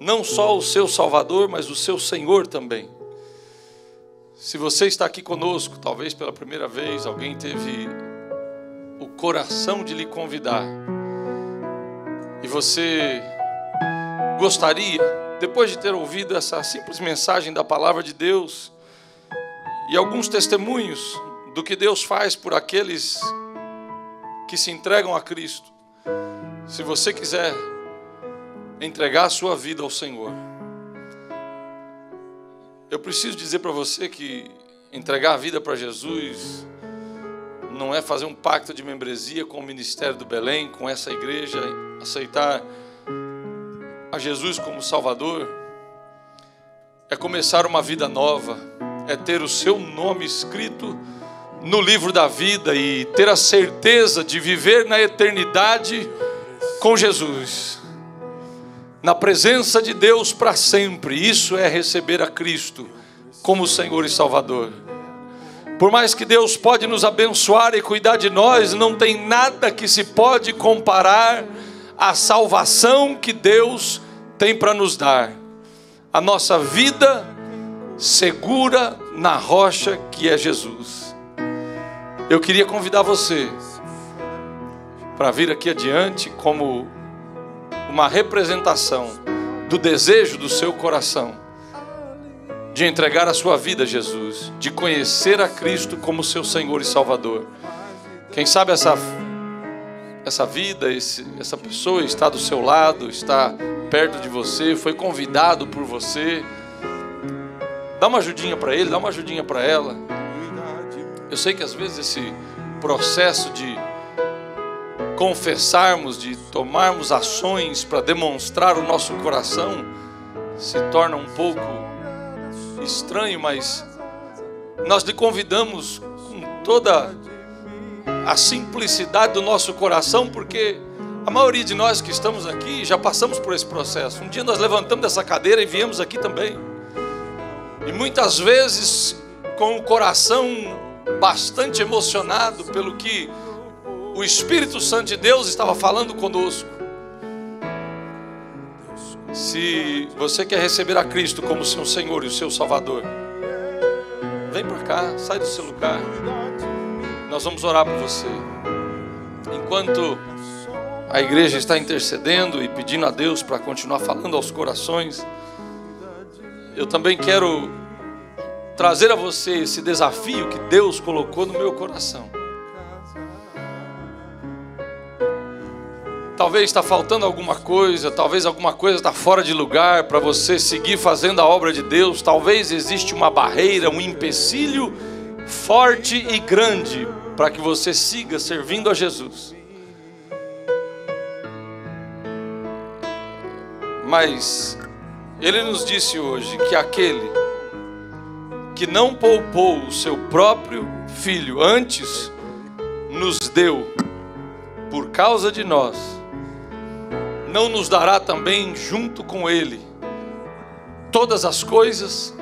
Speaker 1: Não só o seu Salvador, mas o seu Senhor também. Se você está aqui conosco, talvez pela primeira vez, alguém teve o coração de lhe convidar e você gostaria depois de ter ouvido essa simples mensagem da palavra de Deus e alguns testemunhos do que Deus faz por aqueles que se entregam a Cristo, se você quiser entregar a sua vida ao Senhor, eu preciso dizer para você que entregar a vida para Jesus não é fazer um pacto de membresia com o Ministério do Belém, com essa igreja, aceitar a Jesus como Salvador é começar uma vida nova, é ter o seu nome escrito no livro da vida e ter a certeza de viver na eternidade com Jesus, na presença de Deus para sempre. Isso é receber a Cristo como Senhor e Salvador. Por mais que Deus pode nos abençoar e cuidar de nós, não tem nada que se pode comparar a salvação que Deus tem para nos dar. A nossa vida segura na rocha que é Jesus. Eu queria convidar você para vir aqui adiante como uma representação do desejo do seu coração de entregar a sua vida a Jesus, de conhecer a Cristo como seu Senhor e Salvador. Quem sabe essa essa vida, esse, essa pessoa está do seu lado, está perto de você, foi convidado por você. Dá uma ajudinha para ele, dá uma ajudinha para ela. Eu sei que às vezes esse processo de confessarmos, de tomarmos ações para demonstrar o nosso coração, se torna um pouco estranho, mas nós lhe convidamos com toda a simplicidade do nosso coração, porque a maioria de nós que estamos aqui já passamos por esse processo. Um dia nós levantamos dessa cadeira e viemos aqui também. E muitas vezes com o coração bastante emocionado pelo que o Espírito Santo de Deus estava falando conosco. Se você quer receber a Cristo como seu Senhor e o seu Salvador, vem para cá, sai do seu lugar. Nós vamos orar por você. Enquanto a igreja está intercedendo e pedindo a Deus para continuar falando aos corações, eu também quero trazer a você esse desafio que Deus colocou no meu coração. Talvez está faltando alguma coisa, talvez alguma coisa está fora de lugar para você seguir fazendo a obra de Deus, talvez existe uma barreira, um empecilho forte e grande para que você siga servindo a Jesus. Mas ele nos disse hoje que aquele que não poupou o seu próprio filho, antes nos deu por causa de nós, não nos dará também junto com ele todas as coisas?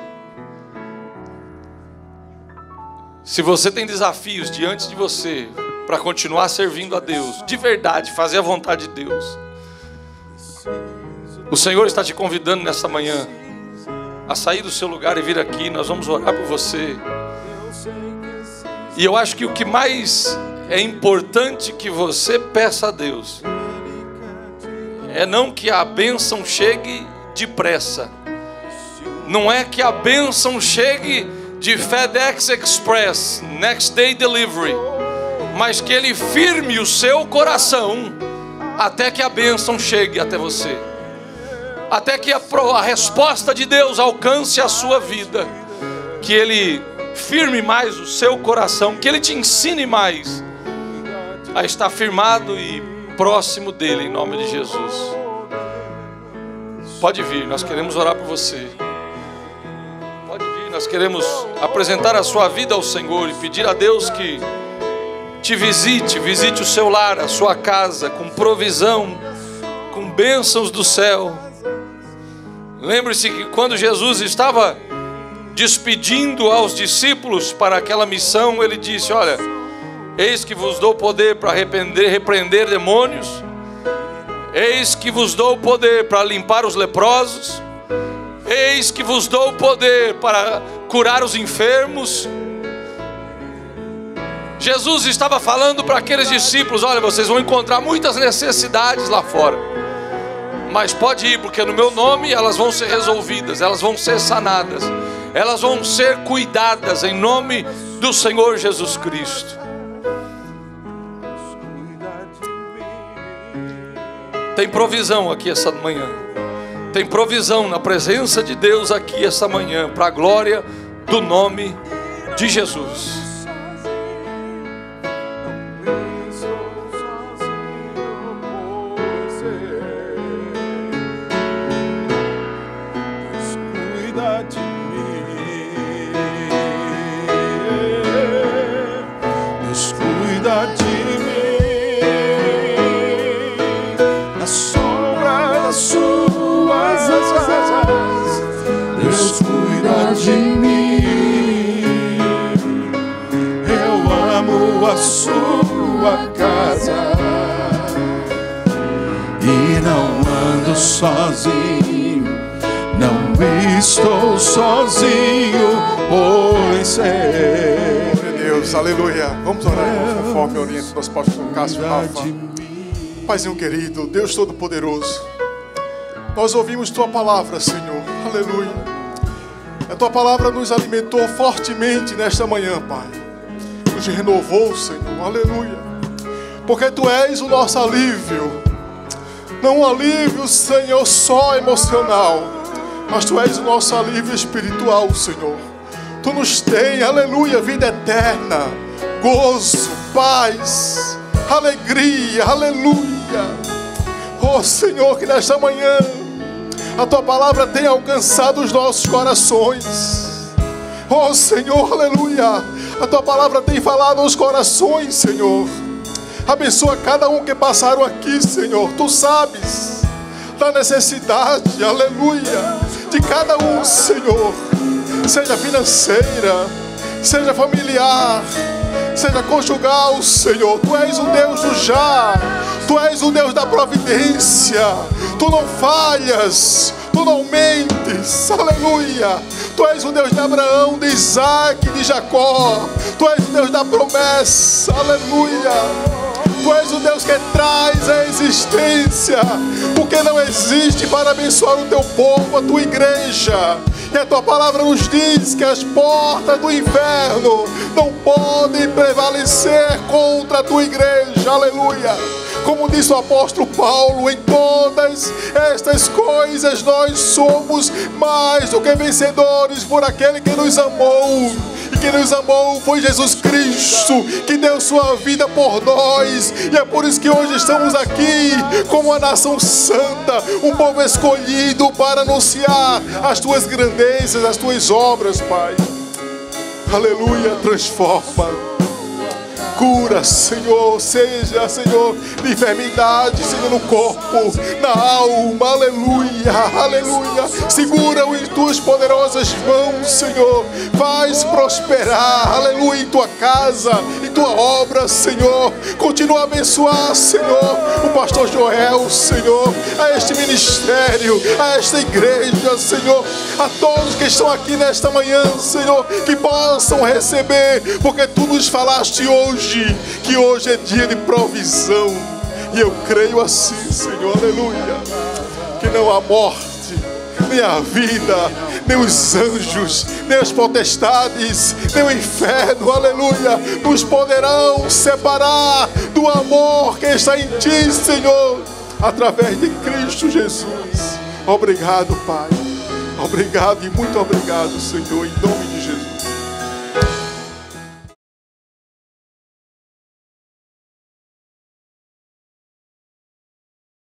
Speaker 1: Se você tem desafios diante de você para continuar servindo a Deus, de verdade, fazer a vontade de Deus, o Senhor está te convidando nessa manhã a sair do seu lugar e vir aqui. Nós vamos orar por você. E eu acho que o que mais é importante que você peça a Deus é não que a bênção chegue depressa, não é que a bênção chegue de FedEx Express, Next Day Delivery, mas que ele firme o seu coração até que a bênção chegue até você, até que a, a resposta de Deus alcance a sua vida, que ele firme mais o seu coração, que ele te ensine mais a estar firmado e próximo dele, em nome de Jesus. Pode vir, nós queremos orar por você nós queremos apresentar a sua vida ao Senhor e pedir a Deus que te visite, visite o seu lar, a sua casa, com provisão, com bênçãos do céu. Lembre-se que quando Jesus estava despedindo aos discípulos para aquela missão, ele disse: Olha, eis que vos dou poder para repreender, repreender demônios, eis que vos dou poder para limpar os leprosos, Eis que vos dou o poder para curar os enfermos. Jesus estava falando para aqueles discípulos: Olha, vocês vão encontrar muitas necessidades lá fora, mas pode ir, porque no meu nome elas vão ser resolvidas, elas vão ser sanadas, elas vão ser cuidadas em nome do Senhor Jesus Cristo. Tem provisão aqui essa manhã. Tem provisão na presença de Deus aqui esta manhã, para a glória do nome de Jesus.
Speaker 2: aconselhamento do pastor Cássio Rafa. Paizinho querido, Deus Todo-Poderoso, nós ouvimos Tua palavra, Senhor. Aleluia. A Tua palavra nos alimentou fortemente nesta manhã, Pai. Nos renovou, Senhor. Aleluia. Porque Tu és o nosso alívio. Não um alívio, Senhor, só emocional. Mas Tu és o nosso alívio espiritual, Senhor. Tu nos tem, aleluia, vida eterna, gozo, paz, alegria, aleluia. Oh Senhor, que nesta manhã a tua palavra tenha alcançado os nossos corações. Oh Senhor, aleluia. A tua palavra tem falado aos corações, Senhor. Abençoa cada um que passaram aqui, Senhor. Tu sabes da necessidade, aleluia, de cada um, Senhor. Seja financeira, seja familiar, seja conjugal, Senhor. Tu és o Deus do já, Tu és o Deus da providência, Tu não falhas, Tu não mentes, aleluia. Tu és o Deus de Abraão, de Isaac, de Jacó, Tu és o Deus da promessa, aleluia. Tu és o Deus que traz a existência, porque não existe para abençoar o teu povo, a tua igreja. E a tua palavra nos diz que as portas do inferno não podem prevalecer contra a tua igreja. Aleluia. Como diz o apóstolo Paulo, em todas estas coisas nós somos mais do que vencedores por aquele que nos amou e quem nos amou foi Jesus Cristo, que deu sua vida por nós. E é por isso que hoje estamos aqui como a nação santa, um povo escolhido para anunciar as tuas grandezas, as tuas obras, Pai. Aleluia, transforma cura, Senhor, seja, Senhor, de enfermidade, Senhor, no corpo, na alma, aleluia, aleluia. Segura-o em tuas poderosas mãos, Senhor. Faz prosperar, aleluia, em tua casa, em tua obra, Senhor. Continua a abençoar, Senhor, o pastor Joel, Senhor, a este ministério, a esta igreja, Senhor, a todos que estão aqui nesta manhã, Senhor, que possam receber, porque tu nos falaste hoje hoje, que hoje é dia de provisão. E eu creio assim, Senhor, aleluia. Que não há morte, nem a vida, nem os anjos, nem as potestades, nem o inferno, aleluia, nos poderão separar do amor que está em Ti, Senhor, através de Cristo Jesus. Obrigado, Pai. Obrigado e muito obrigado, Senhor, em nome de Jesus.